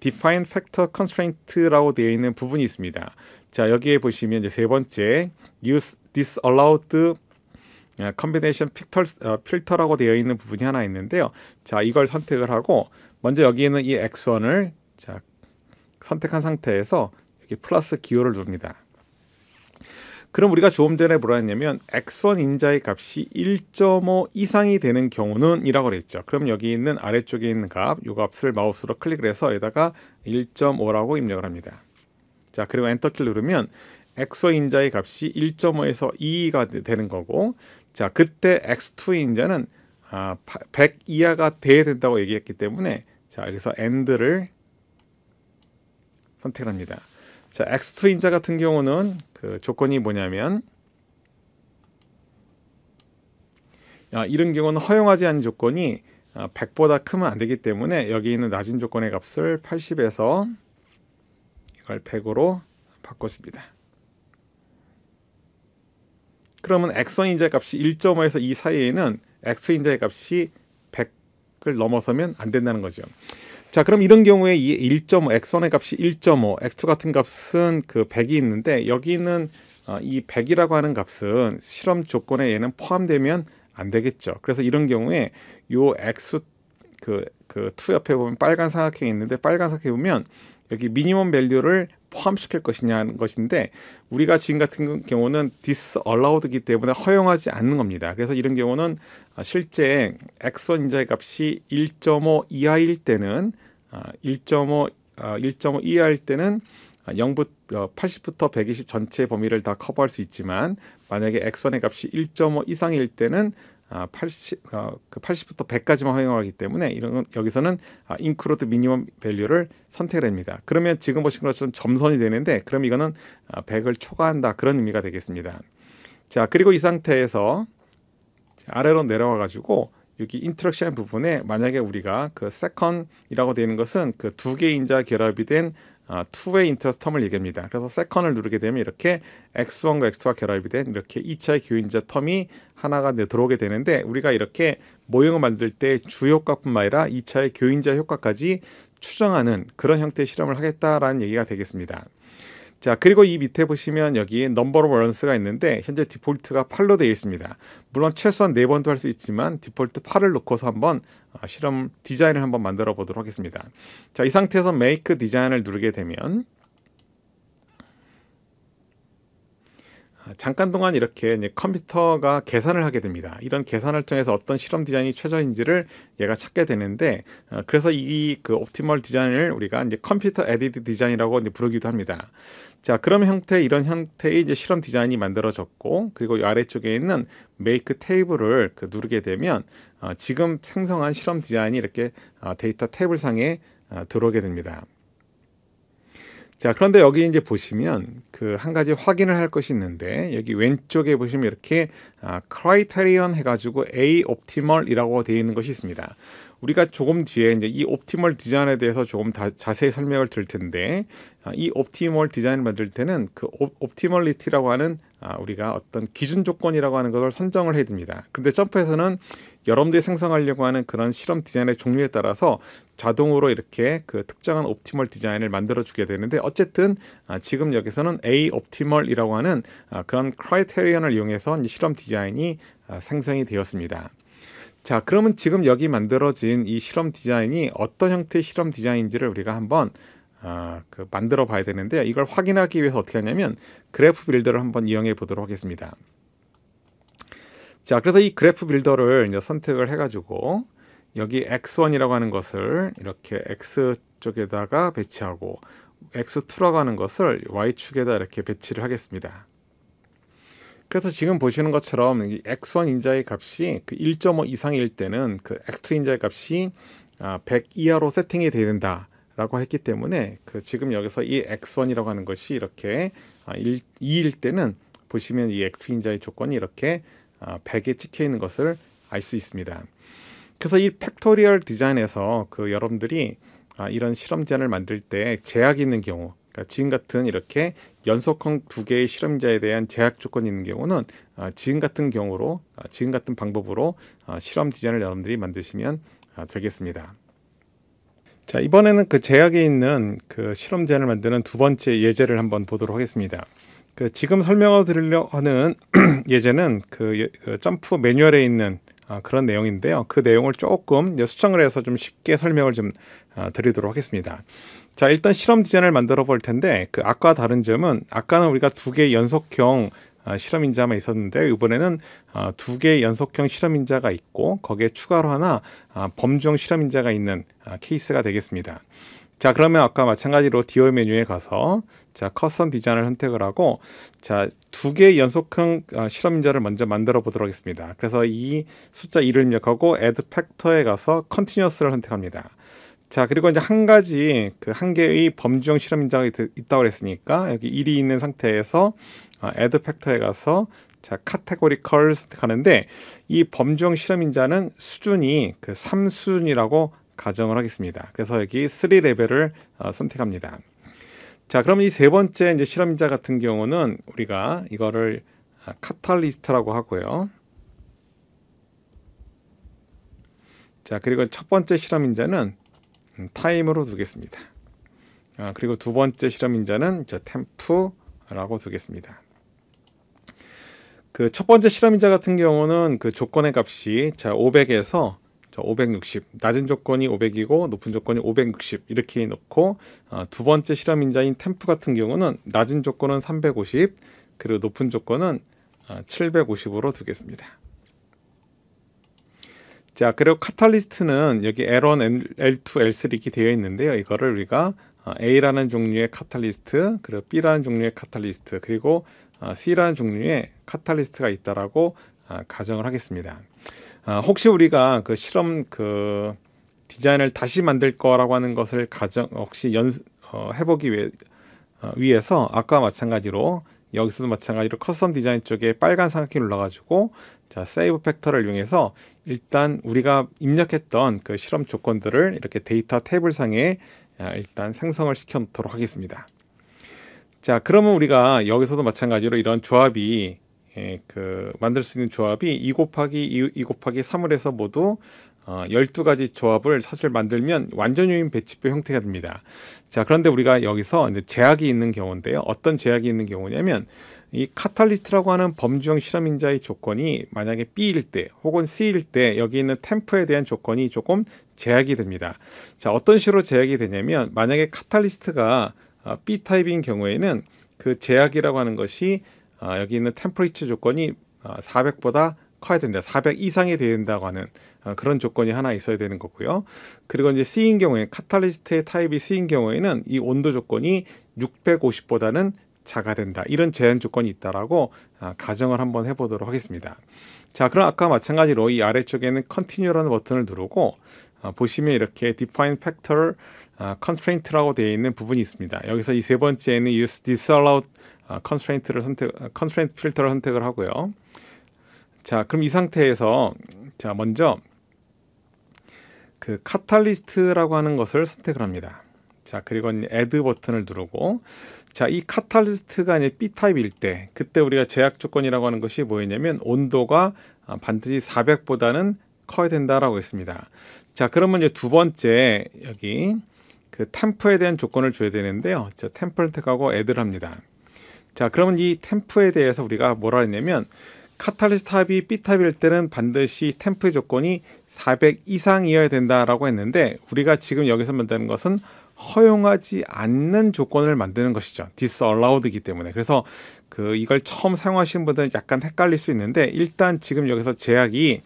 define factor constraint라고 되어 있는 부분이 있습니다. 자, 여기에 보시면 이제 세 번째 use disallowed 예, combination filter, 어, 라고 되어 있는 부분이 하나 있는데요. 자, 이걸 선택을 하고 먼저 여기 있는 이 액션을 자, 선택한 상태에서 여기 플러스 기호를 누릅니다 그럼 우리가 조금 전에 뭐라 했냐면 액션 인자의 값이 1.5 이상이 되는 경우는 이라고 그랬죠. 그럼 여기 있는 아래쪽에 있는 값, 요 값을 마우스로 클릭을 해서 여기다가 1.5라고 입력을 합니다. 자, 그리고 엔터키를 누르면 엑소 인자의 값이 1.5에서 2가 되는 거고 자 그때 x2 인자는 100 아, 이하가 돼야 된다고 얘기했기 때문에 자 여기서 end를 선택합니다. 자 x2 인자 같은 경우는 그 조건이 뭐냐면 아, 이런 경우는 허용하지 않은 조건이 100보다 아, 크면 안 되기 때문에 여기 있는 낮은 조건의 값을 80에서 이걸 100으로 바꿔줍니다. 그러면 액선 인자의 값이 1.5에서 2 사이에는 액 x 인자의 값이 100을 넘어서면 안 된다는 거죠. 자, 그럼 이런 경우에 이 1.5, x원의 값이 1.5, x 같은 값은 그 100이 있는데 여기는 어, 이 100이라고 하는 값은 실험 조건에 얘는 포함되면 안 되겠죠. 그래서 이런 경우에 요 x 그, 그2 옆에 보면 빨간 사각형이 있는데 빨간 사각형 보면 여기 미니멈 밸류를 포함시킬 것이냐는 것인데 우리가 지금 같은 경우는 디스얼라우드기 때문에 허용하지 않는 겁니다. 그래서 이런 경우는 아, 실제 액선 인자의 값이 1.5 이하일 때는 1.5 아, 1.5 아, 이하일 때는 0부터 80부터 120 전체 범위를 다 커버할 수 있지만 만약에 액선의 값이 1.5 이상일 때는 80, 80부터 100까지만 허용하기 때문에 이런 여기서는 아, 인크로드 미니멈 밸류를 선택을 합니다. 그러면 지금 보신 것처럼 점선이 되는데 그럼 이거는 100을 아, 초과한다 그런 의미가 되겠습니다. 자 그리고 이 상태에서 아래로 내려와 가지고 여기 인터랙션 부분에 만약에 우리가 그 세컨이라고 되는 것은 그 두개 인자 결합이 된 투웨이 아, 인트러스 텀을 얘기합니다. 그래서 세컨을 누르게 되면 이렇게 X1과 X2가 결합이 된 이렇게 2차의 교인자 텀이 하나가 들어오게 되는데 우리가 이렇게 모형을 만들 때 주효과뿐만 아니라 2차의 교인자 효과까지 추정하는 그런 형태의 실험을 하겠다라는 얘기가 되겠습니다. 자, 그리고 이 밑에 보시면 여기 넘버 오브 런스가 있는데 현재 디폴트가 8로 되어 있습니다. 물론 최소한 4번도 할 수 있지만 디폴트 8을 놓고서 한번 어, 실험 디자인을 한번 만들어 보도록 하겠습니다. 자, 이 상태에서 메이크 디자인을 누르게 되면 아, 잠깐 동안 이렇게 컴퓨터가 계산을 하게 됩니다. 이런 계산을 통해서 어떤 실험 디자인이 최저인지를 얘가 찾게 되는데 어, 그래서 이 그 옵티멀 디자인을 우리가 이제 컴퓨터 에디드 디자인이라고 이제 부르기도 합니다. 자, 그런 형태 이런 형태의 이제 실험 디자인이 만들어졌고 그리고 아래쪽에 있는 메이크 테이블을 그 누르게 되면 어, 지금 생성한 실험 디자인이 이렇게 어, 데이터 테이블 상에 어, 들어오게 됩니다. 자, 그런데 여기 이제 보시면 그 한 가지 확인을 할 것이 있는데 여기 왼쪽에 보시면 이렇게 아, 크라이테리언 해가지고 A optimal이라고 되어 있는 것이 있습니다. 우리가 조금 뒤에 이제 이 옵티멀 디자인에 대해서 조금 다, 자세히 설명을 드릴 텐데 아, 이 옵티멀 디자인을 만들 때는 그 옵티멀리티라고 하는 아, 우리가 어떤 기준 조건이라고 하는 것을 선정을 해줍니다. 그런데 점프에서는 여러분들이 생성하려고 하는 그런 실험 디자인의 종류에 따라서 자동으로 이렇게 그 특정한 옵티멀 디자인을 만들어 주게 되는데 어쨌든 아, 지금 여기서는 A 옵티멀이라고 하는 그런 크라이테리언을 이용해서 실험 디자인이 생성이 되었습니다. 자, 그러면 지금 여기 만들어진 이 실험 디자인이 어떤 형태의 실험 디자인인지를 우리가 한번 아, 그 만들어 봐야 되는데 이걸 확인하기 위해서 어떻게 하냐면 그래프 빌더를 한번 이용해 보도록 하겠습니다. 자, 그래서 이 그래프 빌더를 이제 선택을 해가지고 여기 x1이라고 하는 것을 이렇게 x 쪽에다가 배치하고 x2라고 하는 것을 y축에다 이렇게 배치를 하겠습니다. 그래서 지금 보시는 것처럼 x1 인자의 값이 그 1.5 이상일 때는 그 x2 인자의 값이 100 아, 이하로 세팅이 돼야 된다. 라고 했기 때문에 그 지금 여기서 이 x1이라고 하는 것이 이렇게 2일 아, 때는 보시면 이 x 인자의 조건이 이렇게 100에 아, 찍혀 있는 것을 알 수 있습니다. 그래서 이 팩토리얼 디자인에서 그 여러분들이 이런 실험 제안을 만들 때 제약이 있는 경우 그러니까 지금 같은 이렇게 연속형 두 개의 실험자에 대한 제약 조건이 있는 경우는 아, 지금 같은 경우로 아, 지금 같은 방법으로 아, 실험 디자인을 여러분들이 만드시면 되겠습니다. 자 이번에는 그 제약에 있는 그 실험 제안을 만드는 두 번째 예제를 한번 보도록 하겠습니다. 그 지금 설명을 드리려 는 예제는 그, 예, 그 점프 매뉴얼에 있는 아, 그런 내용인데요. 그 내용을 조금 수정을 해서 좀 쉽게 설명을 좀 아, 드리도록 하겠습니다. 자, 일단 실험 디자인을 만들어 볼 텐데 그아까 다른 점은 아까는 우리가 두개 연속형 아, 실험 인자만 있었는데 이번에는 아, 두 개의 연속형 실험 인자가 있고 거기에 추가로 하나 아, 범주형 실험 인자가 있는 케이스가 되겠습니다. 자 그러면 아까 마찬가지로 디오 메뉴에 가서 자 커스텀 디자인을 선택을 하고 자 두 개의 연속형 실험 인자를 먼저 만들어 보도록 하겠습니다. 그래서 이 숫자 2를 입력하고 add factor에 가서 continuous를 선택합니다. 자, 그리고 이제 한 가지 그 한 개의 범주형 실험 인자가 있다고 그랬으니까 여기 1이 있는 상태에서 아, add 팩터에 가서 자, 카테고리컬 선택하는데 이 범주형 실험 인자는 수준이 그 3수준이라고 가정을 하겠습니다. 그래서 여기 3레벨을 어, 선택합니다. 자, 그럼 이 세 번째 이제 실험자 인 같은 경우는 우리가 이거를 카탈리스트라고 아, 하고요. 자, 그리고 첫 번째 실험인자는 음, 타임으로 두겠습니다. 아, 그리고 두 번째 실험 인자는 저 템프라고 두겠습니다. 그 첫 번째 실험 인자 같은 경우는 그 조건의 값이 자 500에서 자, 560 낮은 조건이 500이고 높은 조건이 560 이렇게 놓고 어, 두 번째 실험 인자인 템프 같은 경우는 낮은 조건은 350 그리고 높은 조건은 750으로 아, 두겠습니다. 자, 그리고 카탈리스트는 여기 L1, L2, L3 이렇게 되어 있는데요. 이거를 우리가 어, A라는 종류의 카탈리스트, 그리고 B라는 종류의 카탈리스트, 그리고 어, C라는 종류의 카탈리스트가 있다라고 어, 가정을 하겠습니다. 혹시 우리가 그 실험 그 디자인을 다시 만들 거라고 하는 것을 가정 혹시 연습 해보기 위해 위해서 아까 마찬가지로 여기서도 마찬가지로 커스텀 디자인 쪽에 빨간 삼각기 눌러가지고 자 세이브 팩터를 이용해서 일단 우리가 입력했던 그 실험 조건들을 이렇게 데이터 테이블 상에 아, 일단 생성을 시켜 놓도록 하겠습니다. 자 그러면 우리가 여기서도 마찬가지로 이런 조합이 예, 그 만들 수 있는 조합이 2 곱하기 2, 2 곱하기 3을 해서 모두 어, 12가지 조합을 사실 만들면 완전유인 배치표 형태가 됩니다. 자, 그런데 우리가 여기서 이제 제약이 있는 경우인데요. 어떤 제약이 있는 경우냐면 이 카탈리스트라고 하는 범주형 실험인자의 조건이 만약에 B일 때 혹은 C일 때 여기 있는 템프에 대한 조건이 조금 제약이 됩니다. 자, 어떤 식으로 제약이 되냐면 만약에 카탈리스트가 어, B 타입인 경우에는 그 제약이라고 하는 것이 어, 여기 있는 템퍼리처 조건이 400보다 어, 커야 된다. 400 이상이 된다고 하는 어, 그런 조건이 하나 있어야 되는 거고요. 그리고 이제 C인 경우에 카탈리스트의 타입이 C인 경우에는 이 온도 조건이 650보다는 작아 된다. 이런 제한 조건이 있다라고 아, 가정을 한번 해보도록 하겠습니다. 자, 그럼 아까 마찬가지로 이 아래쪽에는 Continue라는 버튼을 누르고 어, 보시면 이렇게 Define Factor 아, Constraint라고 되어 있는 부분이 있습니다. 여기서 이 세 번째에는 Use Disallow 아, Constraint를 선택, Constraint Filter를 선택을 하고요. 자, 그럼 이 상태에서 자, 먼저 그 카탈리스트라고 하는 것을 선택을 합니다. 자, 그리고 애드 버튼을 누르고 자, 이 카탈리스트가 이제 B 타입일 때 그때 우리가 제약 조건이라고 하는 것이 뭐였냐면 온도가 아, 반드시 400보다는 커야 된다라고 했습니다. 자, 그러면 이제 두 번째 여기 그 템프에 대한 조건을 줘야 되는데요. 자, 템프를 택하고 애 d 를 합니다. 자, 그러면 이 템프에 대해서 우리가 뭐라 했냐면 카탈리스 탑이 B탑일 때는 반드시 템프 조건이 400 이상이어야 된다라고 했는데 우리가 지금 여기서 만드는 것은 허용하지 않는 조건을 만드는 것이죠. disallowed이기 때문에. 그래서 그 이걸 처음 사용하시는 분들은 약간 헷갈릴 수 있는데 일단 지금 여기서 제약이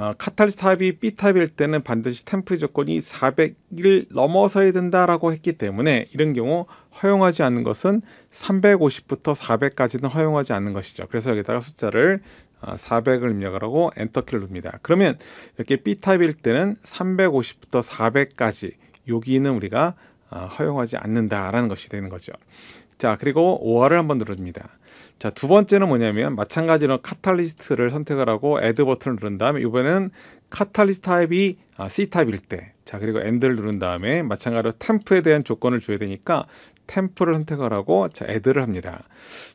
어, 카탈리스트 합의 B타입일 때는 반드시 템프 조건이 400을 넘어서야 된다라고 했기 때문에 이런 경우 허용하지 않는 것은 350부터 400까지는 허용하지 않는 것이죠. 그래서 여기다가 숫자를 400을 어, 입력하고 엔터키를 누니다 그러면 이렇게 B타입일 때는 350부터 400까지 여기는 우리가 어, 허용하지 않는다라는 것이 되는 거죠. 자, 그리고 5화를 한번 누릅니다. 자, 두 번째는 뭐냐면 마찬가지로 카탈리스트를 선택을 하고 애드 버튼을 누른 다음에 이번에는 카탈리스트 타입이 아, C 타입일 때. 자, 그리고 엔드를 누른 다음에 마찬가지로 템프에 대한 조건을 줘야 되니까 템프를 선택을 하고 자, 애드를 합니다.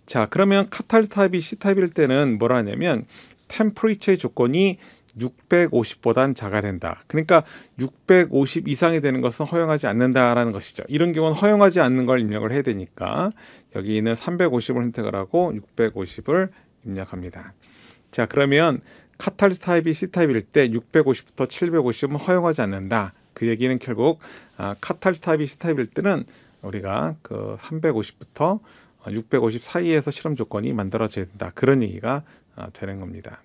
자, 그러면 카탈리스트 타입이 C 타입일 때는 뭐라 하냐면 템프리처의 조건이 650보단 작아야 된다. 그러니까 650 이상이 되는 것은 허용하지 않는다라는 것이죠. 이런 경우는 허용하지 않는 걸 입력을 해야 되니까 여기 는 350을 선택을 하고 650을 입력합니다. 자, 그러면 카탈리스 타입이 C 타입일 때 650부터 750은 허용하지 않는다. 그 얘기는 결국 아, 카탈리스 타입이 C 타입일 때는 우리가 그 350부터 650 사이에서 실험 조건이 만들어져야 된다. 그런 얘기가 아, 되는 겁니다.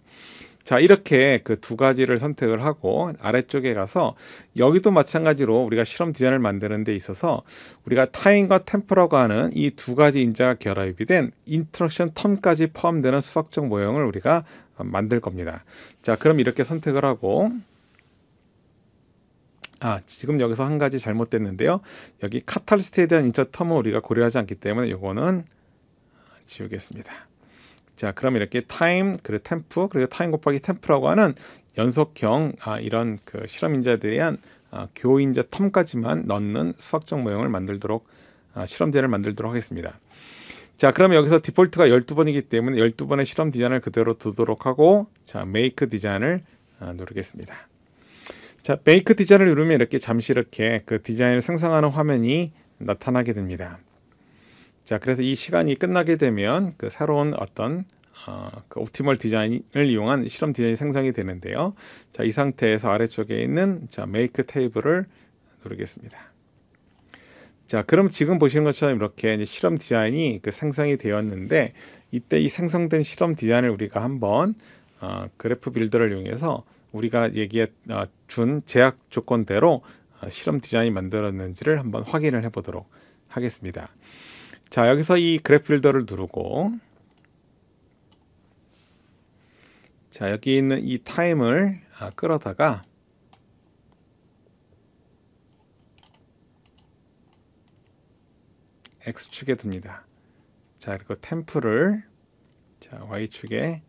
자, 이렇게 그 두 가지를 선택을 하고 아래쪽에 가서 여기도 마찬가지로 우리가 실험 디자인을 만드는 데 있어서 우리가 타인과 템퍼라고 하는 이 두 가지 인자가 결합이 된인터럭션 텀까지 포함되는 수학적 모형을 우리가 만들 겁니다. 자, 그럼 이렇게 선택을 하고 아, 지금 여기서 한 가지 잘못됐는데요. 여기 카탈리스트에 대한 인터 텀은 우리가 고려하지 않기 때문에 이거는 지우겠습니다. 자, 그럼 이렇게 타임, 그리고 템프, 그리고 타임 곱하기 템프라고 하는 연속형 아, 이런 그 실험 인자들에 대한 아, 교 인자 텀까지만 넣는 수학적 모형을 만들도록 아, 실험제를 만들도록 하겠습니다. 자, 그럼 여기서 디폴트가 1 2 번이기 때문에 1 2 번의 실험 디자인을 그대로 두도록 하고 자, 메이크 디자인을 아, 누르겠습니다. 자, 메이크 디자인을 누르면 이렇게 잠시 이렇게 그 디자인을 생성하는 화면이 나타나게 됩니다. 자, 그래서 이 시간이 끝나게 되면 그 새로운 어떤 어, 그 옵티멀 디자인을 이용한 실험 디자인이 생성이 되는데요. 자, 이 상태에서 아래쪽에 있는 자, 메이크 테이블을 누르겠습니다. 자, 그럼 지금 보시는 것처럼 이렇게 실험 디자인이 그 생성이 되었는데 이때 이 생성된 실험 디자인을 우리가 한번 어, 그래프 빌더를 이용해서 우리가 얘기해 어, 준 제약 조건대로 어, 실험 디자인이 만들었는지를 한번 확인을 해보도록 하겠습니다. 자, 여기서 이 그래프 빌더를 누르고 자, 여기 있는 이 타임을 아, 끌어다가 x축에 둡니다. 자, 그리고 템프를 자, y축에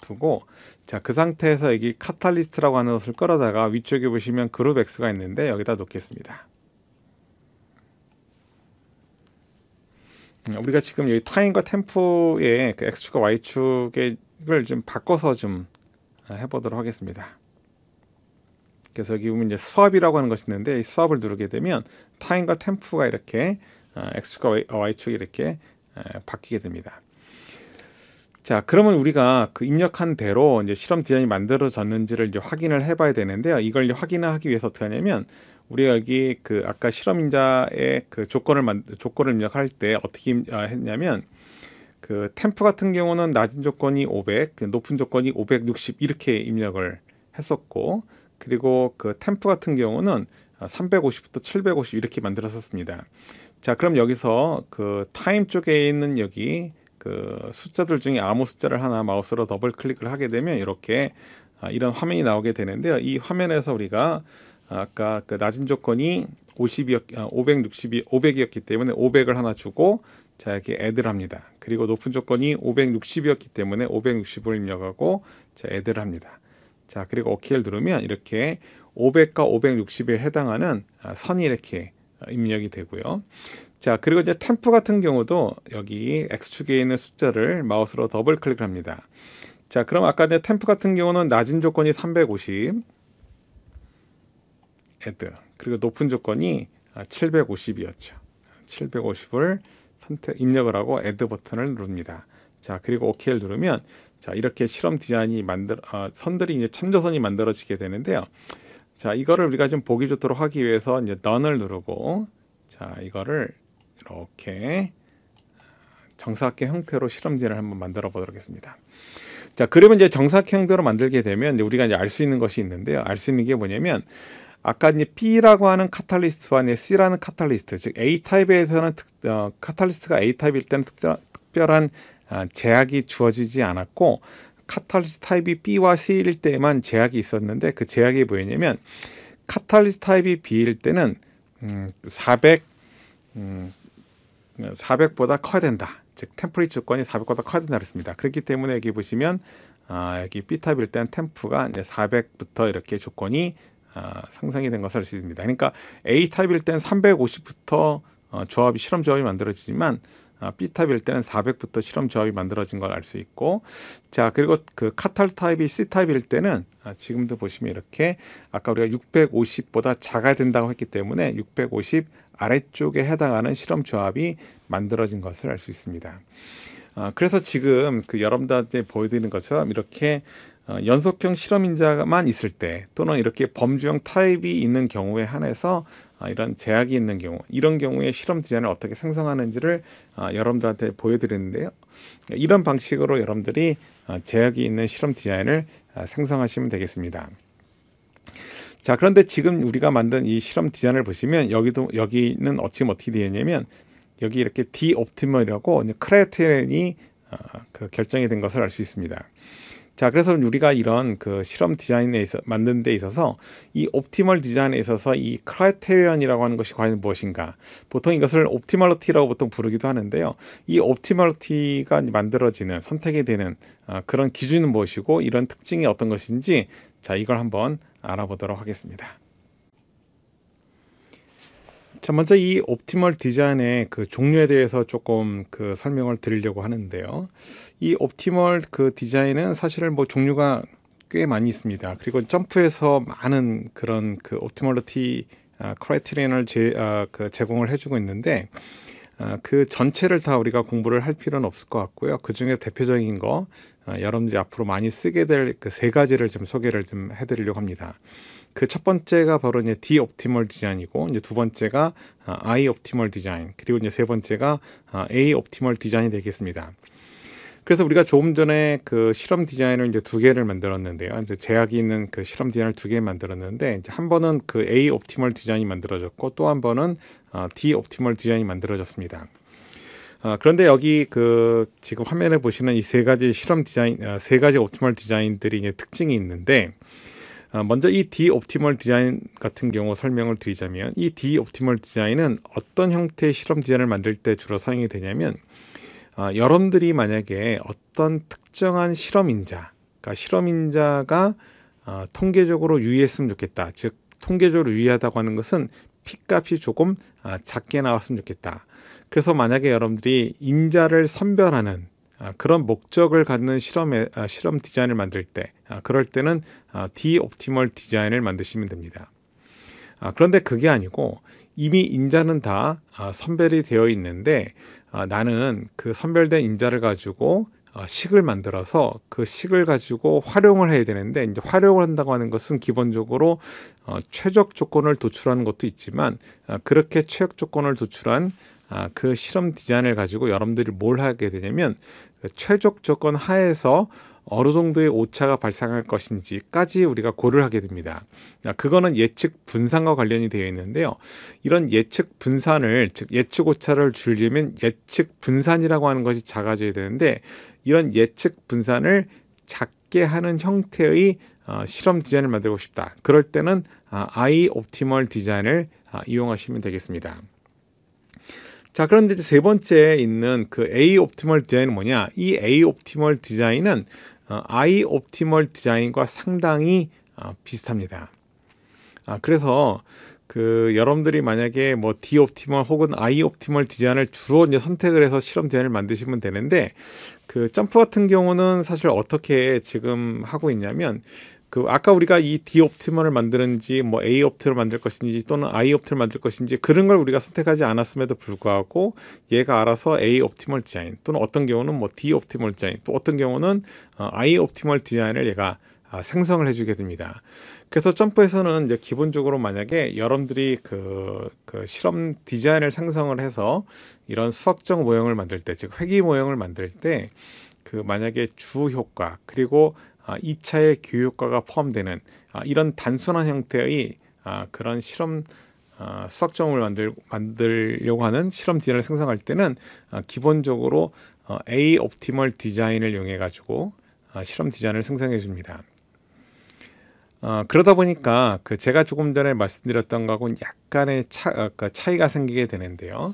두고 자, 그 상태에서 여기 카탈리스트라고 하는 것을 끌어다가 위쪽에 보시면 그룹 x가 있는데 여기다 놓겠습니다. 음, 우리가 지금 여기 타임과 템포의 그 x축과 y축을 좀 바꿔서 좀 아, 해보도록 하겠습니다. 그래서 여기 보면 이제 수압이라고 하는 것이 있는데 이 수압을 누르게 되면 타임과 템포가 이렇게 아, x축과 어, y축이 이렇게 바뀌게 됩니다. 자, 그러면 우리가 그 입력한 대로 이제 실험 디자인이 만들어졌는지를 이제 확인을 해봐야 되는데요. 이걸 이제 확인을 하기 위해서 어떻게 하냐면 우리가 여기 그 아까 실험 인자의 그 조건을 만 조건을 입력할 때 어떻게 아, 했냐면 그 템프 같은 경우는 낮은 조건이 500, 그 높은 조건이 560 이렇게 입력을 했었고 그리고 그 템프 같은 경우는 350부터 750 이렇게 만들었었습니다. 자, 그럼 여기서 그 타임 쪽에 있는 여기 그 숫자들 중에 아무 숫자를 하나 마우스로 더블 클릭을 하게 되면 이렇게 아, 이런 화면이 나오게 되는데요. 이 화면에서 우리가 아까 그 낮은 조건이 50이었 560이 아, 500이었기 때문에 500을 하나 주고 자 이렇게 애들 합니다. 그리고 높은 조건이 560이었기 때문에 560을 입력하고 자 애들 합니다. 자 그리고 OK를 누르면 이렇게 500과 560에 해당하는 아, 선이 이렇게 입력이 되고요. 자, 그리고 이제 템프 같은 경우도 여기 X축에 있는 숫자를 마우스로 더블 클릭을 합니다. 자, 그럼 아까 이제 템프 같은 경우는 낮은 조건이 350, 애드, 그리고 높은 조건이 750이었죠. 아, 750을 선택, 입력을 하고 애드 버튼을 누릅니다. 자, 그리고 OK를 누르면 자, 이렇게 실험 디자인이 만들, 어, 선들이 이제 참조선이 만들어지게 되는데요. 자, 이거를 우리가 좀 보기 좋도록 하기 위해서 이제 n 을 누르고 자, 이거를 이렇게 정사각형 형태로 실험지를 한번 만들어 보도록 하겠습니다. 자, 그러면 이제 정사각형 형태로 만들게 되면 이제 우리가 이제 알 수 있는 것이 있는데요. 알 수 있는 게 뭐냐면 아까 이제 P라고 하는 카탈리스트와 이제 C라는 카탈리스트, 즉 A 타입에서는 특, 어, 카탈리스트가 A 타입일 때는 특정, 특별한 어, 제약이 주어지지 않았고 카탈리스트 타입이 B와 C일 때만 제약이 있었는데 그 제약이 뭐였냐면 카탈리스트 타입이 B일 때는 음, 400 음, 400보다 커야 된다. 즉 템프리 조건이 400보다 커야 된다 그랬습니다. 그렇기 때문에 여기 보시면 아, 여기 B탑일 땐 템프가 이제 400부터 이렇게 조건이 아, 상상이 된 것을 알 수 있습니다. 그러니까 A탑일 땐 350부터 어, 조합이 실험 조합이 만들어지지만 아, B타입일 때는 400부터 실험 조합이 만들어진 걸 알 수 있고 자 그리고 그 카탈 타입이 C타입일 때는 아, 지금도 보시면 이렇게 아까 우리가 650보다 작아야 된다고 했기 때문에 650 아래쪽에 해당하는 실험 조합이 만들어진 것을 알 수 있습니다. 아, 그래서 지금 그 여러분들한테 보여드리는 것처럼 이렇게 어, 연속형 실험인자만 있을 때 또는 이렇게 범주형 타입이 있는 경우에 한해서 아, 이런 제약이 있는 경우 이런 경우에 실험 디자인을 어떻게 생성하는지를 아, 여러분들한테 보여드리는데요. 이런 방식으로 여러분들이 아, 제약이 있는 실험 디자인을 생성하시면 되겠습니다. 자 그런데 지금 우리가 만든 이 실험 디자인을 보시면 여기도 여기는 어찌 뭐 어떻게 되어 냐면 여기 이렇게 디옵티멀이라고 크레테렌이 그 결정이 된 것을 알 수 있습니다. 자, 그래서 우리가 이런 그 실험 디자인에 있어 만드는 데 있어서 이 옵티멀 디자인에 있어서 이 크라이테리언이라고 하는 것이 과연 무엇인가? 보통 이것을 옵티멀리티라고 보통 부르기도 하는데요. 이 옵티멀리티가 만들어지는 선택이 되는 어, 그런 기준은 무엇이고 이런 특징이 어떤 것인지 자, 이걸 한번 알아보도록 하겠습니다. 자, 먼저 이 옵티멀 디자인의 그 종류에 대해서 조금 그 설명을 드리려고 하는데요. 이 옵티멀 그 디자인은 사실 뭐 종류가 꽤 많이 있습니다. 그리고 점프에서 많은 그런 그 옵티멀리티 아, 크라이테리언을 제, 아, 그 제공을 해주고 있는데 아, 그 전체를 다 우리가 공부를 할 필요는 없을 것 같고요. 그 중에 대표적인 거 아, 여러분들이 앞으로 많이 쓰게 될 그 세 가지를 좀 소개를 좀 해드리려고 합니다. 그 첫 번째가 바로 이제 디옵티멀 디자인이고 이제 두 번째가 아이 옵티멀 디자인 그리고 이제 세 번째가 아, A 옵티멀 디자인이 되겠습니다. 그래서 우리가 조금 전에 그 실험 디자인을 이제 두 개를 만들었는데요. 이제 제약이 있는 그 실험 디자인을 두 개 만들었는데 이제 한 번은 그 A 옵티멀 디자인이 만들어졌고 또 한 번은 어, D 옵티멀 디자인이 만들어졌습니다. 어, 그런데 여기 그 지금 화면에 보시는 이 세 가지 실험 디자인, 어, 세 가지 옵티멀 디자인들이 이제 특징이 있는데 먼저 이 디옵티멀 디자인 같은 경우 설명을 드리자면 이 D 옵티멀 디자인은 어떤 형태의 실험 디자인을 만들 때 주로 사용이 되냐면 어, 여러분들이 만약에 어떤 특정한 실험인자, 그러니까 실험인자가 어, 통계적으로 유의했으면 좋겠다. 즉 통계적으로 유의하다고 하는 것은 p 값이 조금 아, 작게 나왔으면 좋겠다. 그래서 만약에 여러분들이 인자를 선별하는 어, 그런 목적을 갖는 실험의 어, 실험 디자인을 만들 때, 그럴 때는 디옵티멀 디자인을 만드시면 됩니다. 아, 그런데 그게 아니고 이미 인자는 다 선별이 되어 있는데 아, 나는 그 선별된 인자를 가지고 어, 식을 만들어서 그 식을 가지고 활용을 해야 되는데 이제 활용을 한다고 하는 것은 기본적으로 어, 최적 조건을 도출하는 것도 있지만 어, 그렇게 최적 조건을 도출한 아, 그 실험 디자인을 가지고 여러분들이 뭘 하게 되냐면 그 최적 조건 하에서 어느 정도의 오차가 발생할 것인지까지 우리가 고를 려 하게 됩니다. 아, 그거는 예측 분산과 관련이 되어 있는데요. 이런 예측 분산을 즉 예측 오차를 줄이면 예측 분산이라고 하는 것이 작아져야 되는데 이런 예측 분산을 작게 하는 형태의 어, 실험 디자인을 만들고 싶다. 그럴 때는 아, 아이 옵티멀 디자인을 아, 이용하시면 되겠습니다. 자, 그런데 세번째 있는 그 A 옵티멀 디자인은 뭐냐? 이 A 옵티멀 디자인은 어, 아이 옵티멀 디자인과 상당히 어, 비슷합니다. 아, 그래서 그 여러분들이 만약에 뭐 D 옵티멀 혹은 I 옵티멀 디자인을 주로 이제 선택을 해서 실험 디자인을 만드시면 되는데 그 점프 같은 경우는 사실 어떻게 지금 하고 있냐면 그 아까 우리가 이 D 옵티머를 만드는지 뭐 A 옵트를 만들 것인지 또는 I 옵트를 만들 것인지 그런 걸 우리가 선택하지 않았음에도 불구하고 얘가 알아서 A 옵티멀 디자인 또는 어떤 경우는 뭐 D 옵티멀 디자인 또 어떤 경우는 어, I 옵티멀 디자인을 얘가 아, 생성을 해주게 됩니다. 그래서 점프에서는 이제 기본적으로 만약에 여러분들이 그, 그 실험 디자인을 생성을 해서 이런 수학적 모형을 만들 때, 즉 회귀 모형을 만들 때 그 만약에 주 효과 그리고 아, 이차의 교육과가 포함되는 아, 이런 단순한 형태의 아, 그런 실험 수학 정을 만들 만들려고 하는 실험 디자인을 생성할 때는 기본적으로 어, A 옵티멀 디자인을 이용해 가지고 실험 디자인을 생성해 줍니다. 어, 그러다 보니까 그 제가 조금 전에 말씀드렸던 거하고는 약간의 차, 그러니까 차이가 생기게 되는데요.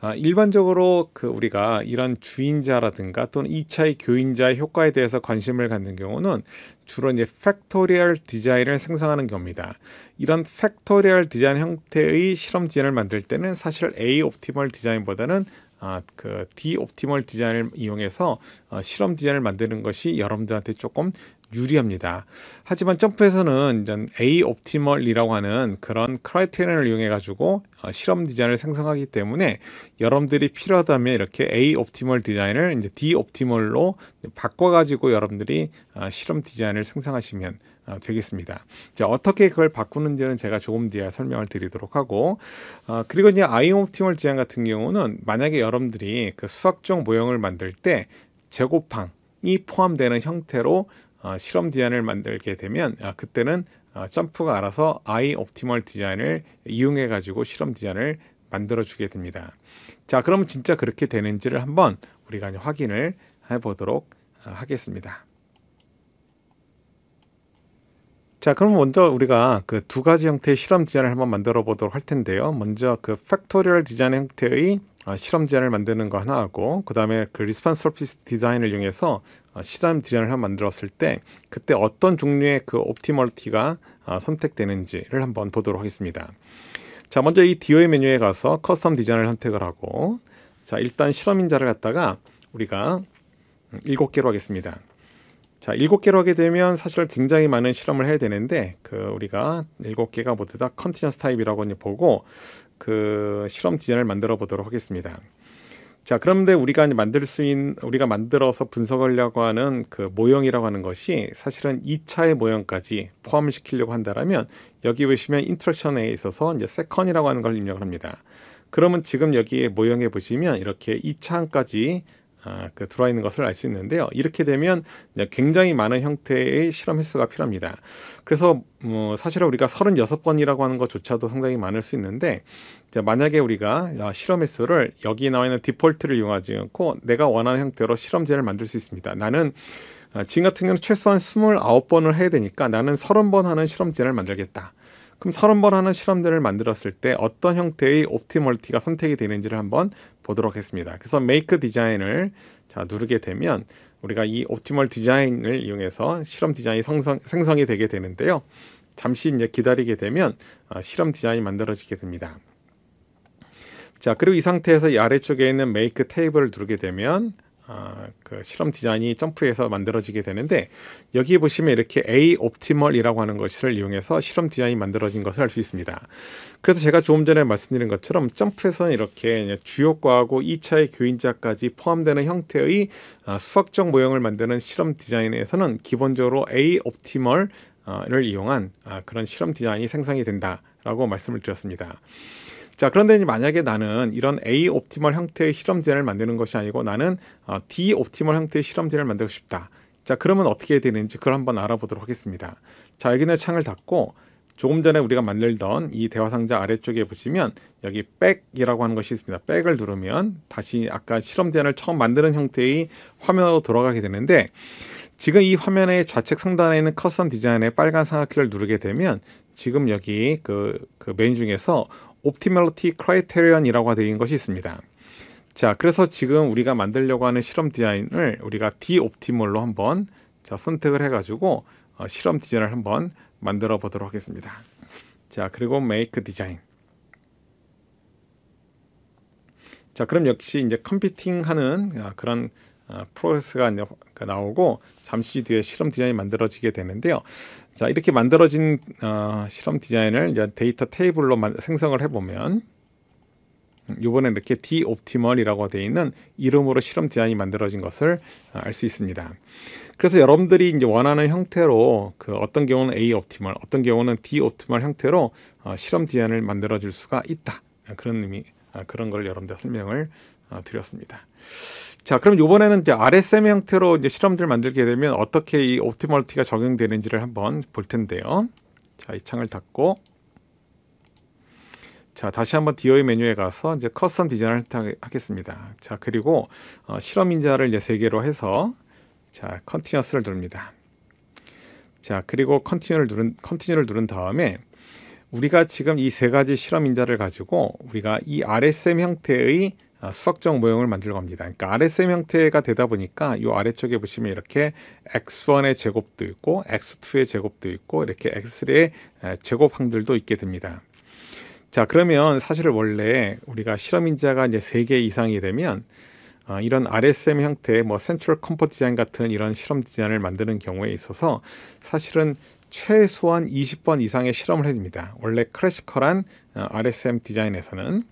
아, 일반적으로 그 우리가 이런 주인자라든가 또는 이차의 교인자의 효과에 대해서 관심을 갖는 경우는 주로 이제 팩토리얼 디자인을 생성하는 겁니다 이런 팩토리얼 디자인 형태의 실험 디자을 만들 때는 사실 A 옵티멀 디자인보다는 아, 그 디옵티멀 디자인을 이용해서 어, 실험 디자인을 만드는 것이 여러분들한테 조금 유리합니다. 하지만 점프에서는 이제 A 옵티멀이라고 하는 그런 크라이테리언을 이용해 가지고 어, 실험 디자인을 생성하기 때문에 여러분들이 필요하다면 이렇게 A 옵티멀 디자인을 이제 D 옵티멀로 바꿔 가지고 여러분들이 어, 실험 디자인을 생성하시면 어, 되겠습니다. 이제 어떻게 그걸 바꾸는지는 제가 조금 뒤에 설명을 드리도록 하고 어, 그리고 이제 아이 옵티멀 디자인 같은 경우는 만약에 여러분들이 그 수학적 모형을 만들 때 제곱항 이 포함되는 형태로 아, 실험 디자인을 만들게 되면 아, 그때는 아, 점프가 알아서 아이 옵티멀 디자인을 이용해 가지고 실험 디자인을 만들어 주게 됩니다. 자, 그럼 진짜 그렇게 되는지를 한번 우리가 확인을 해 보도록 하겠습니다. 자, 그럼 먼저 우리가 그 두 가지 형태의 실험 디자인을 한번 만들어 보도록 할 텐데요. 먼저 그 팩토리얼 디자인 형태의 아, 실험 디자인을 만드는 거 하나 하고 그다음에 그 리스판스 서피스 디자인을 이용해서 아, 실험 디자인을 한 만들었을 때 그때 어떤 종류의 그 옵티멀티가 아, 선택되는지를 한번 보도록 하겠습니다. 자, 먼저 이 DO의 메뉴에 가서 커스텀 디자인을 선택을 하고 자, 일단 실험인자를 갖다가 우리가 음, 일곱 개로 하겠습니다. 자, 일곱 개로 하게 되면 사실 굉장히 많은 실험을 해야 되는데 그 우리가 일곱 개가 모두 다 컨티전스 타입이라고 보고 그 실험 디자인을 만들어 보도록 하겠습니다. 자, 그런데 우리가 만들 수 있는 우리가 만들어서 분석하려고 하는 그 모형이라고 하는 것이 사실은 2차의 모형까지 포함시키려고 한다라면 여기 보시면 인트랙션에 있어서 이제 세컨이라고 하는 걸 입력을 합니다. 그러면 지금 여기에 모형에 보시면 이렇게 2차까지 아, 그 들어와 있는 것을 알 수 있는데요. 이렇게 되면 굉장히 많은 형태의 실험 횟수가 필요합니다. 그래서 뭐 사실은 우리가 36번이라고 하는 것조차도 상당히 많을 수 있는데 만약에 우리가 아, 실험 횟수를 여기 나와 있는 디폴트를 이용하지 않고 내가 원하는 형태로 실험제를 만들 수 있습니다. 나는 아, 지금 같은 경우는 최소한 29번을 해야 되니까 나는 30번 하는 실험제를 만들겠다. 그럼 30번 하는 실험들을 만들었을 때 어떤 형태의 옵티멀티가 선택이 되는지를 한번 보도록 하겠습니다 그래서 메이크 디자인을 자 누르게 되면 우리가 이 옵티멀 디자인을 이용해서 실험 디자인이 성성, 생성이 되게 되는데요. 잠시 이제 기다리게 되면 아, 실험 디자인이 만들어지게 됩니다. 자 그리고 이 상태에서 이 아래쪽에 있는 메이크 테이블을 누르게 되면 아, 그 실험 디자인이 점프에서 만들어지게 되는데 여기 보시면 이렇게 A o p t i m a l 이라고 하는 것을 이용해서 실험 디자인이 만들어진 것을 알 수 있습니다. 그래서 제가 조금 전에 말씀드린 것처럼 점프에서는 이렇게 주요과하고 2차의 교인자까지 포함되는 형태의 아, 수학적 모형을 만드는 실험 디자인에서는 기본적으로 A 옵티멀을 이용한 아, 그런 실험 디자인이 생성이 된다라고 말씀을 드렸습니다. 자, 그런데 만약에 나는 이런 A 옵티멀 형태의 실험제를 만드는 것이 아니고 나는 어, D 옵티멀 형태의 실험제를 만들고 싶다. 자, 그러면 어떻게 되는지 그걸 한번 알아보도록 하겠습니다. 자, 여기는 창을 닫고 조금 전에 우리가 만들던 이 대화 상자 아래쪽에 보시면 여기 백이라고 하는 것이 있습니다. 백을 누르면 다시 아까 실험 제안을 처음 만드는 형태의 화면으로 돌아가게 되는데 지금 이 화면의 좌측 상단에 있는 커스텀 디자인의 빨간 사각키를 누르게 되면 지금 여기 그, 그메인 중에서 옵티멀리티 크라이테리언이라고 되어 것이 있습니다. 자, 그래서 지금 우리가 만들려고 하는 실험 디자인을 우리가 디옵티멀로 한번 자, 선택을 해가지고 어, 실험 디자인을 한번 만들어 보도록 하겠습니다. 자, 그리고 m a k 디자인. 자, 그럼 역시 이제 컴퓨팅하는 아, 그런 아, 프로세스가 나오고 잠시 뒤에 실험 디자인이 만들어지게 되는데요. 자 이렇게 만들어진 어, 실험 디자인을 데이터 테이블로 생성을 해보면 이번에 이렇게 디옵티멀이라고 되어 있는 이름으로 실험 디자인이 만들어진 것을 아, 알수 있습니다. 그래서 여러분들이 이제 원하는 형태로 그 어떤 경우는 A 옵티멀, 어떤 경우는 D 옵티멀 형태로 어, 실험 디자인을 만들어 줄 수가 있다. 그런 의미, 아, 그런 걸 여러분들 설명을 어, 드렸습니다. 자, 그럼 이번에는 이제 RSM 형태로 이제 실험들 을 만들게 되면 어떻게 이 옵티멀티가 적용되는지를 한번 볼 텐데요. 자, 이 창을 닫고 자, 다시 한번 DOE 메뉴에 가서 이제 커스텀 디자인을 하겠습니다. 자, 그리고 어, 실험 인자를 이제 3 개로 해서 자, 컨티뉴스를 누릅니다. 자, 그리고 컨티뉴를 누른 컨티뉴를 누른 다음에 우리가 지금 이 세 가지 실험 인자를 가지고 우리가 이 RSM 형태의 아, 수학적 모형을 만들겁니다 그러니까 RSM 형태가 되다 보니까 이 아래쪽에 보시면 이렇게 X1의 제곱도 있고 X2의 제곱도 있고 이렇게 X3의 제곱항들도 있게 됩니다. 자 그러면 사실 원래 우리가 실험 인자가 이제 3개 이상이 되면 어, 이런 RSM 형태의 뭐 센트럴 컴포 디자인 같은 이런 실험 디자인을 만드는 경우에 있어서 사실은 최소한 20번 이상의 실험을 해줍니다. 원래 클래시컬한 어, RSM 디자인에서는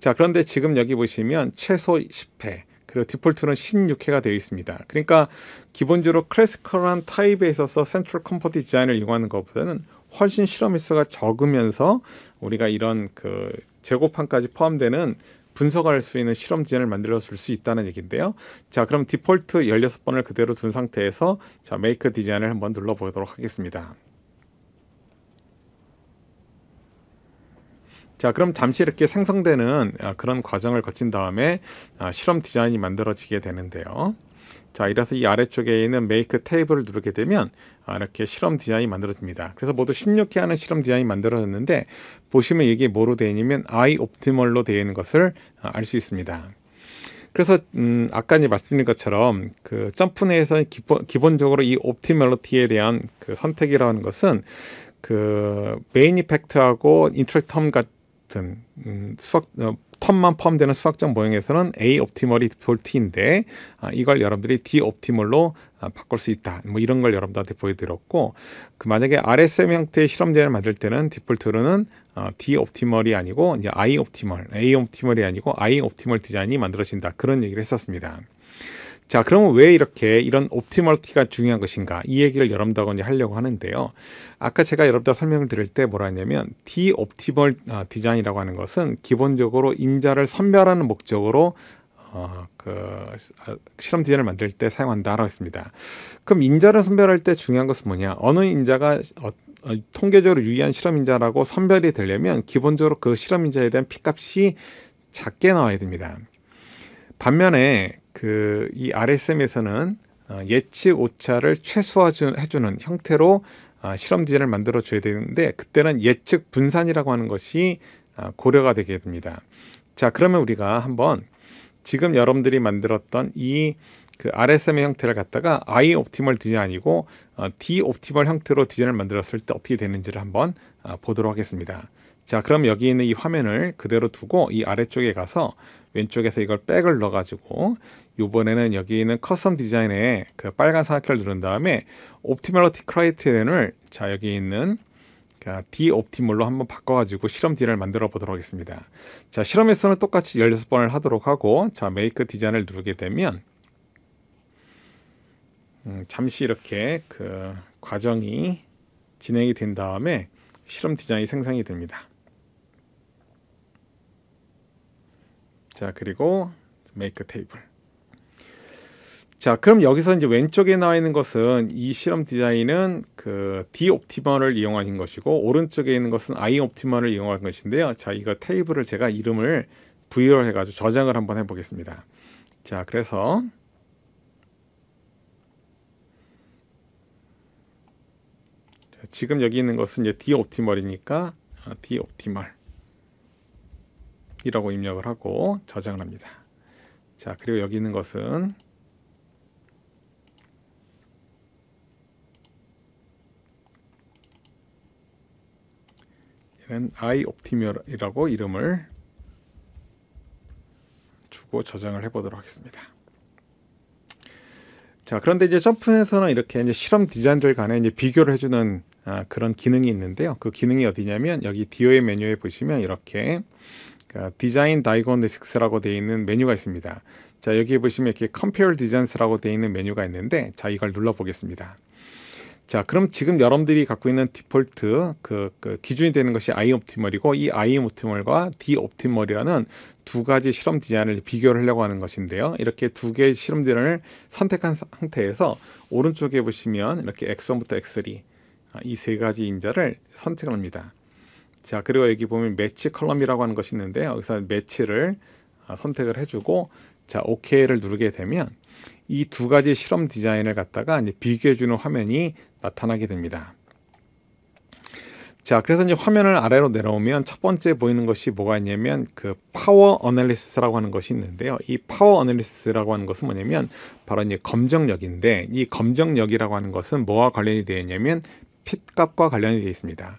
자 그런데 지금 여기 보시면 최소 10회 그리고 디폴트는 16회가 되어 있습니다. 그러니까 기본적으로 클래시컬한 타입에 있어서 센트럴 컴포트 디자인을 이용하는 것보다는 훨씬 실험 횟수가 적으면서 우리가 이런 그 재고판까지 포함되는 분석할 수 있는 실험 디자인을 만들어 줄 수 있다는 얘기인데요. 자, 그럼 디폴트 16번을 그대로 둔 상태에서 자, 메이크 디자인을 한번 눌러 보도록 하겠습니다. 자, 그럼 잠시 이렇게 생성되는 아, 그런 과정을 거친 다음에 아, 실험 디자인이 만들어지게 되는데요. 자, 이래서 이 아래쪽에 있는 메이크 테이블을 누르게 되면 아, 이렇게 실험 디자인이 만들어집니다. 그래서 모두 16개 하는 실험 디자인이 만들어졌는데 보시면 이게 뭐로 되어 있냐면 아이 옵티멀로 되어 있는 것을 알 수 있습니다. 그래서 음, 아까 이제 말씀드린 것처럼 그 점프 내에서 기본, 기본적으로 이 옵티멀리티에 대한 그 선택이라는 것은 그 메인 이펙트하고 인트랙텀 같은 같은 음, 수학 어, 텀만 포함되는 수학적 모형에서는 A 옵티멀이 디폴트인데 아, 이걸 여러분들이 D 옵티멀로 아, 바꿀 수 있다. 뭐 이런 걸 여러분들한테 보여드렸고 그 만약에 RSM 형태의 실험제를 만들 때는 디폴트로는 어, D 옵티멀이 아니고 이제 I 옵티멀, A 옵티멀이 아니고 I 옵티멀 디자인이 만들어진다. 그런 얘기를 했었습니다. 자, 그러면 왜 이렇게 이런 옵티멀티가 중요한 것인가? 이 얘기를 여러분들하고 이제 하려고 하는데요. 아까 제가 여러분들 설명을 드릴 때 뭐라 했냐면 디옵티멀 아, 디자인이라고 하는 것은 기본적으로 인자를 선별하는 목적으로 어, 그 아, 실험 디자인을 만들 때 사용한다라고 했습니다. 그럼 인자를 선별할 때 중요한 것은 뭐냐? 어느 인자가 어, 어, 통계적으로 유의한 실험인자라고 선별이 되려면 기본적으로 그 실험인자에 대한 피값이 작게 나와야 됩니다. 반면에 그이 RSM에서는 어, 예측 오차를 최소화해주는 형태로 어, 실험 디자인을 만들어 줘야 되는데 그때는 예측 분산이라고 하는 것이 어, 고려가 되게 됩니다. 자 그러면 우리가 한번 지금 여러분들이 만들었던 이 그 RSM의 형태를 갖다가 I 옵티멀 디자인이고 D 옵티멀 형태로 디자인을 만들었을 때 어떻게 되는지를 한번 보도록 하겠습니다. 자 그럼 여기 있는 이 화면을 그대로 두고 이 아래쪽에 가서 왼쪽에서 이걸 백을 넣어가지고 요번에는 여기 있는 커스텀 디자인에 그 빨간 사각형을 누른 다음에 옵티멀러티 크라이테리언을 자 여기 있는 D 그 옵티멀로 한번 바꿔가지고 실험 D를 만들어 보도록 하겠습니다. 자 실험에서는 똑같이 16번을 하도록 하고 자 메이크 디자인을 누르게 되면 음, 잠시 이렇게 그 과정이 진행이 된 다음에 실험 디자인이 생성이 됩니다. 자 그리고 메이크 테이블 자, 그럼 여기서 이제 왼쪽에 나와 있는 것은 이 실험 디자인은 그 D 옵티멀을 이용하는 것이고 오른쪽에 있는 것은 I 옵티멀을 이용하 것인데요. 자, 이거 테이블을 제가 이름을 V로 해가지고 저장을 한번 해보겠습니다. 자, 그래서 자, 지금 여기 있는 것은 이제 D 옵티멀이니까 아, D 옵티멀 이라고 입력을 하고 저장을 합니다. 자, 그리고 여기 있는 것은 얘는 iOptimal이라고 이름을 주고 저장을 해보도록 하겠습니다. 자, 그런데 이제 점프에서는 이렇게 이제 실험 디자인들 간에 이제 비교를 해주는 아, 그런 기능이 있는데요. 그 기능이 어디냐면 여기 DO의 메뉴에 보시면 이렇게 그 디자인 다이그노스라고 되어 있는 메뉴가 있습니다. 자, 여기 보시면 이렇게 컴페어 디자인스라고 되어 있는 메뉴가 있는데 자, 이걸 눌러 보겠습니다. 자, 그럼 지금 여러분들이 갖고 있는 디폴트 그, 그 기준이 되는 것이 i o p t i m a l 이고이 i o p t i m a l 과 D o p t i m a l 이라는두 가지 실험 디자인을 비교를 하려고 하는 것인데요. 이렇게 두 개의 실험 디자인을 선택한 상태에서 오른쪽에 보시면 이렇게 X1부터 X3 이세 아, 가지 인자를 선택합니다. 자, 그리고 여기 보면 매치 컬럼이라고 하는 것이 있는데 여기서 매치를 아, 선택을 해주고 자, OK를 누르게 되면 이두 가지 실험 디자인을 갖다가 이제 비교해주는 화면이 나타나게 됩니다. 자, 그래서 이제 화면을 아래로 내려오면 첫 번째 보이는 것이 뭐가 있냐면 그 파워 어널리스라고 하는 것이 있는데요. 이 파워 어널리스라고 하는 것은 뭐냐면 바로 이제 검정역인데이검정역이라고 하는 것은 뭐와 관련이 되어 있냐면 핏값과 관련이 되어 있습니다.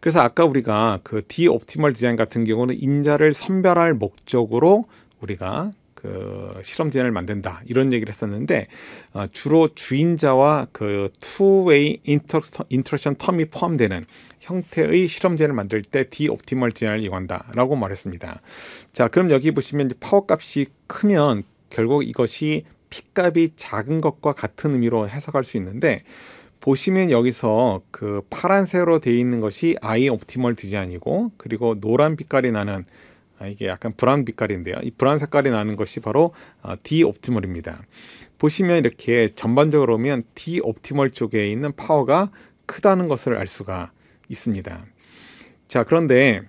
그래서 아까 우리가 그 디옵티멀 디자인 같은 경우는 인자를 선별할 목적으로 우리가 그 실험 제안을 만든다 이런 얘기를 했었는데 어, 주로 주인자와 그 투웨이 인터랙션 텀이 포함되는 형태의 실험 제안을 만들 때 디옵티멀 제안을 이용한다라고 말했습니다. 자 그럼 여기 보시면 파워 값이 크면 결국 이것이 p 값이 작은 것과 같은 의미로 해석할 수 있는데 보시면 여기서 그 파란색으로 되어 있는 것이 아이 옵티멀 디자인이고 그리고 노란 빛깔이 나는 아, 이게 약간 브라운 빛깔인데요. 이 브라운 색깔이 나는 것이 바로 어, 아, D옵티멀입니다. 보시면 이렇게 전반적으로 보면 D옵티멀 쪽에 있는 파워가 크다는 것을 알 수가 있습니다. 자, 그런데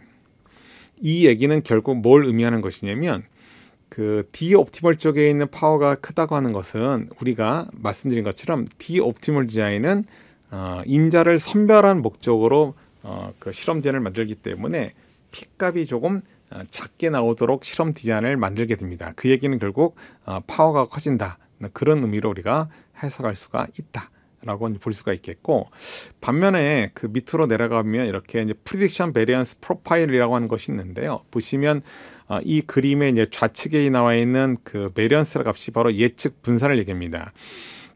이 얘기는 결국 뭘 의미하는 것이냐면 그 D옵티멀 쪽에 있는 파워가 크다고 하는 것은 우리가 말씀드린 것처럼 D옵티멀 디자인은 어, 인자를 선별한 목적으로 어, 그실험제을 만들기 때문에 핏값이 조금 어, 작게 나오도록 실험 디자인을 만들게 됩니다. 그 얘기는 결국 어, 파워가 커진다. 그런 의미로 우리가 해석할 수가 있다. 라고 볼 수가 있겠고 반면에 그 밑으로 내려가면 이렇게 이제 프리딕션 베리언스 프로파일이라고 하는 것이 있는데요. 보시면 어, 이 그림의 이제 좌측에 나와 있는 그 베리언스 값이 바로 예측 분산을 얘기합니다.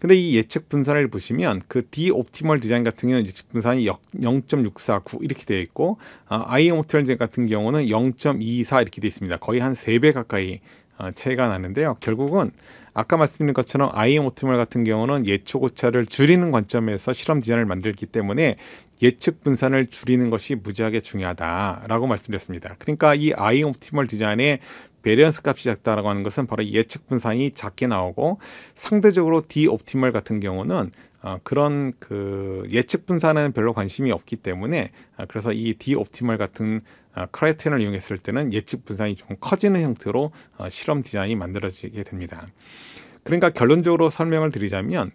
근데 이 예측 분산을 보시면 그 D 옵티멀 디자인 같은 경우는 예측 분산이 0.649 이렇게 되어 있고 I 아, 옵티멀 디자인 같은 경우는 0.24 이렇게 되어 있습니다. 거의 한 세 배 가까이 아, 차이가 나는데요. 결국은 아까 말씀드린 것처럼 IM 오멀 같은 경우는 예측 오차를 줄이는 관점에서 실험 디자인을 만들기 때문에 예측 분산을 줄이는 것이 무지하게 중요하다라고 말씀드렸습니다. 그러니까 이 IM 티멀 디자인의 베리언스 값이 작다라고 하는 것은 바로 예측 분산이 작게 나오고 상대적으로 디옵티멀 같은 경우는 어, 그런 그 예측 분산은 별로 관심이 없기 때문에 어, 그래서 이 디옵티멀 같은 어, 크라이텐을 이용했을 때는 예측 분산이 좀 커지는 형태로 어, 실험 디자인이 만들어지게 됩니다. 그러니까 결론적으로 설명을 드리자면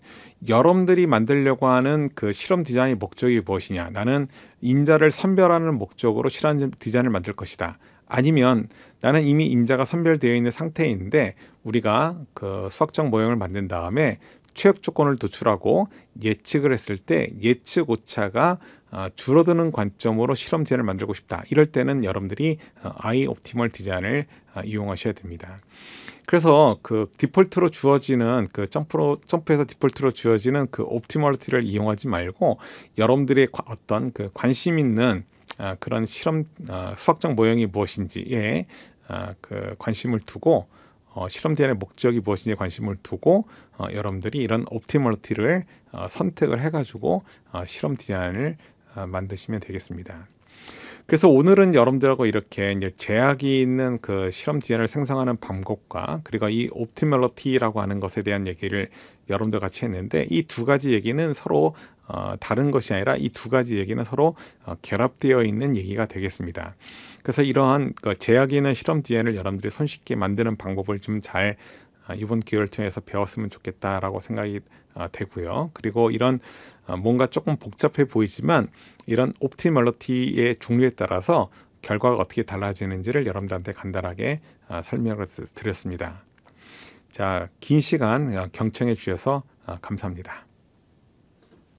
여러분들이 만들려고 하는 그 실험 디자인의 목적이 무엇이냐 나는 인자를 선별하는 목적으로 실험 디자인을 만들 것이다 아니면 나는 이미 인자가 선별되어 있는 상태인데 우리가 그 수학적 모형을 만든 다음에 최역 조건을 도출하고 예측을 했을 때 예측 오차가 어, 줄어드는 관점으로 실험 제안을 만들고 싶다. 이럴 때는 여러분들이 어, 아이 옵티멀 디자인을 어, 이용하셔야 됩니다. 그래서 그 디폴트로 주어지는 그 점프로 점프에서 디폴트로 주어지는 그옵티멀티를 이용하지 말고 여러분들의 어떤 그 관심 있는 그런 실험 수학적 모형이 무엇인지에 아, 그 관심을 두고 어, 실험 대안의 목적이 무엇인지 관심을 두고 어, 여러분들이 이런 옵티멀티를 어, 선택을 해가지고 어, 실험 디자인을 어, 만드시면 되겠습니다. 그래서 오늘은 여러분들하고 이렇게 이제 제약이 있는 그 실험 디자인을 생성하는 방법과 그리고 이옵티멀티라고 하는 것에 대한 얘기를 여러분들 같이 했는데 이 두 가지 얘기는 서로 어, 다른 것이 아니라 이 두 가지 얘기는 서로 어, 결합되어 있는 얘기가 되겠습니다. 그래서 이러한 그 제약이 나 실험 DNA를 여러분들이 손쉽게 만드는 방법을 좀잘 아, 이번 기회를 통해서 배웠으면 좋겠다라고 생각이 아, 되고요. 그리고 이런 아, 뭔가 조금 복잡해 보이지만 이런 옵티멀러티의 종류에 따라서 결과가 어떻게 달라지는지를 여러분들한테 간단하게 설명을 드렸습니다. 자, 긴 시간 경청해 주셔서 감사합니다.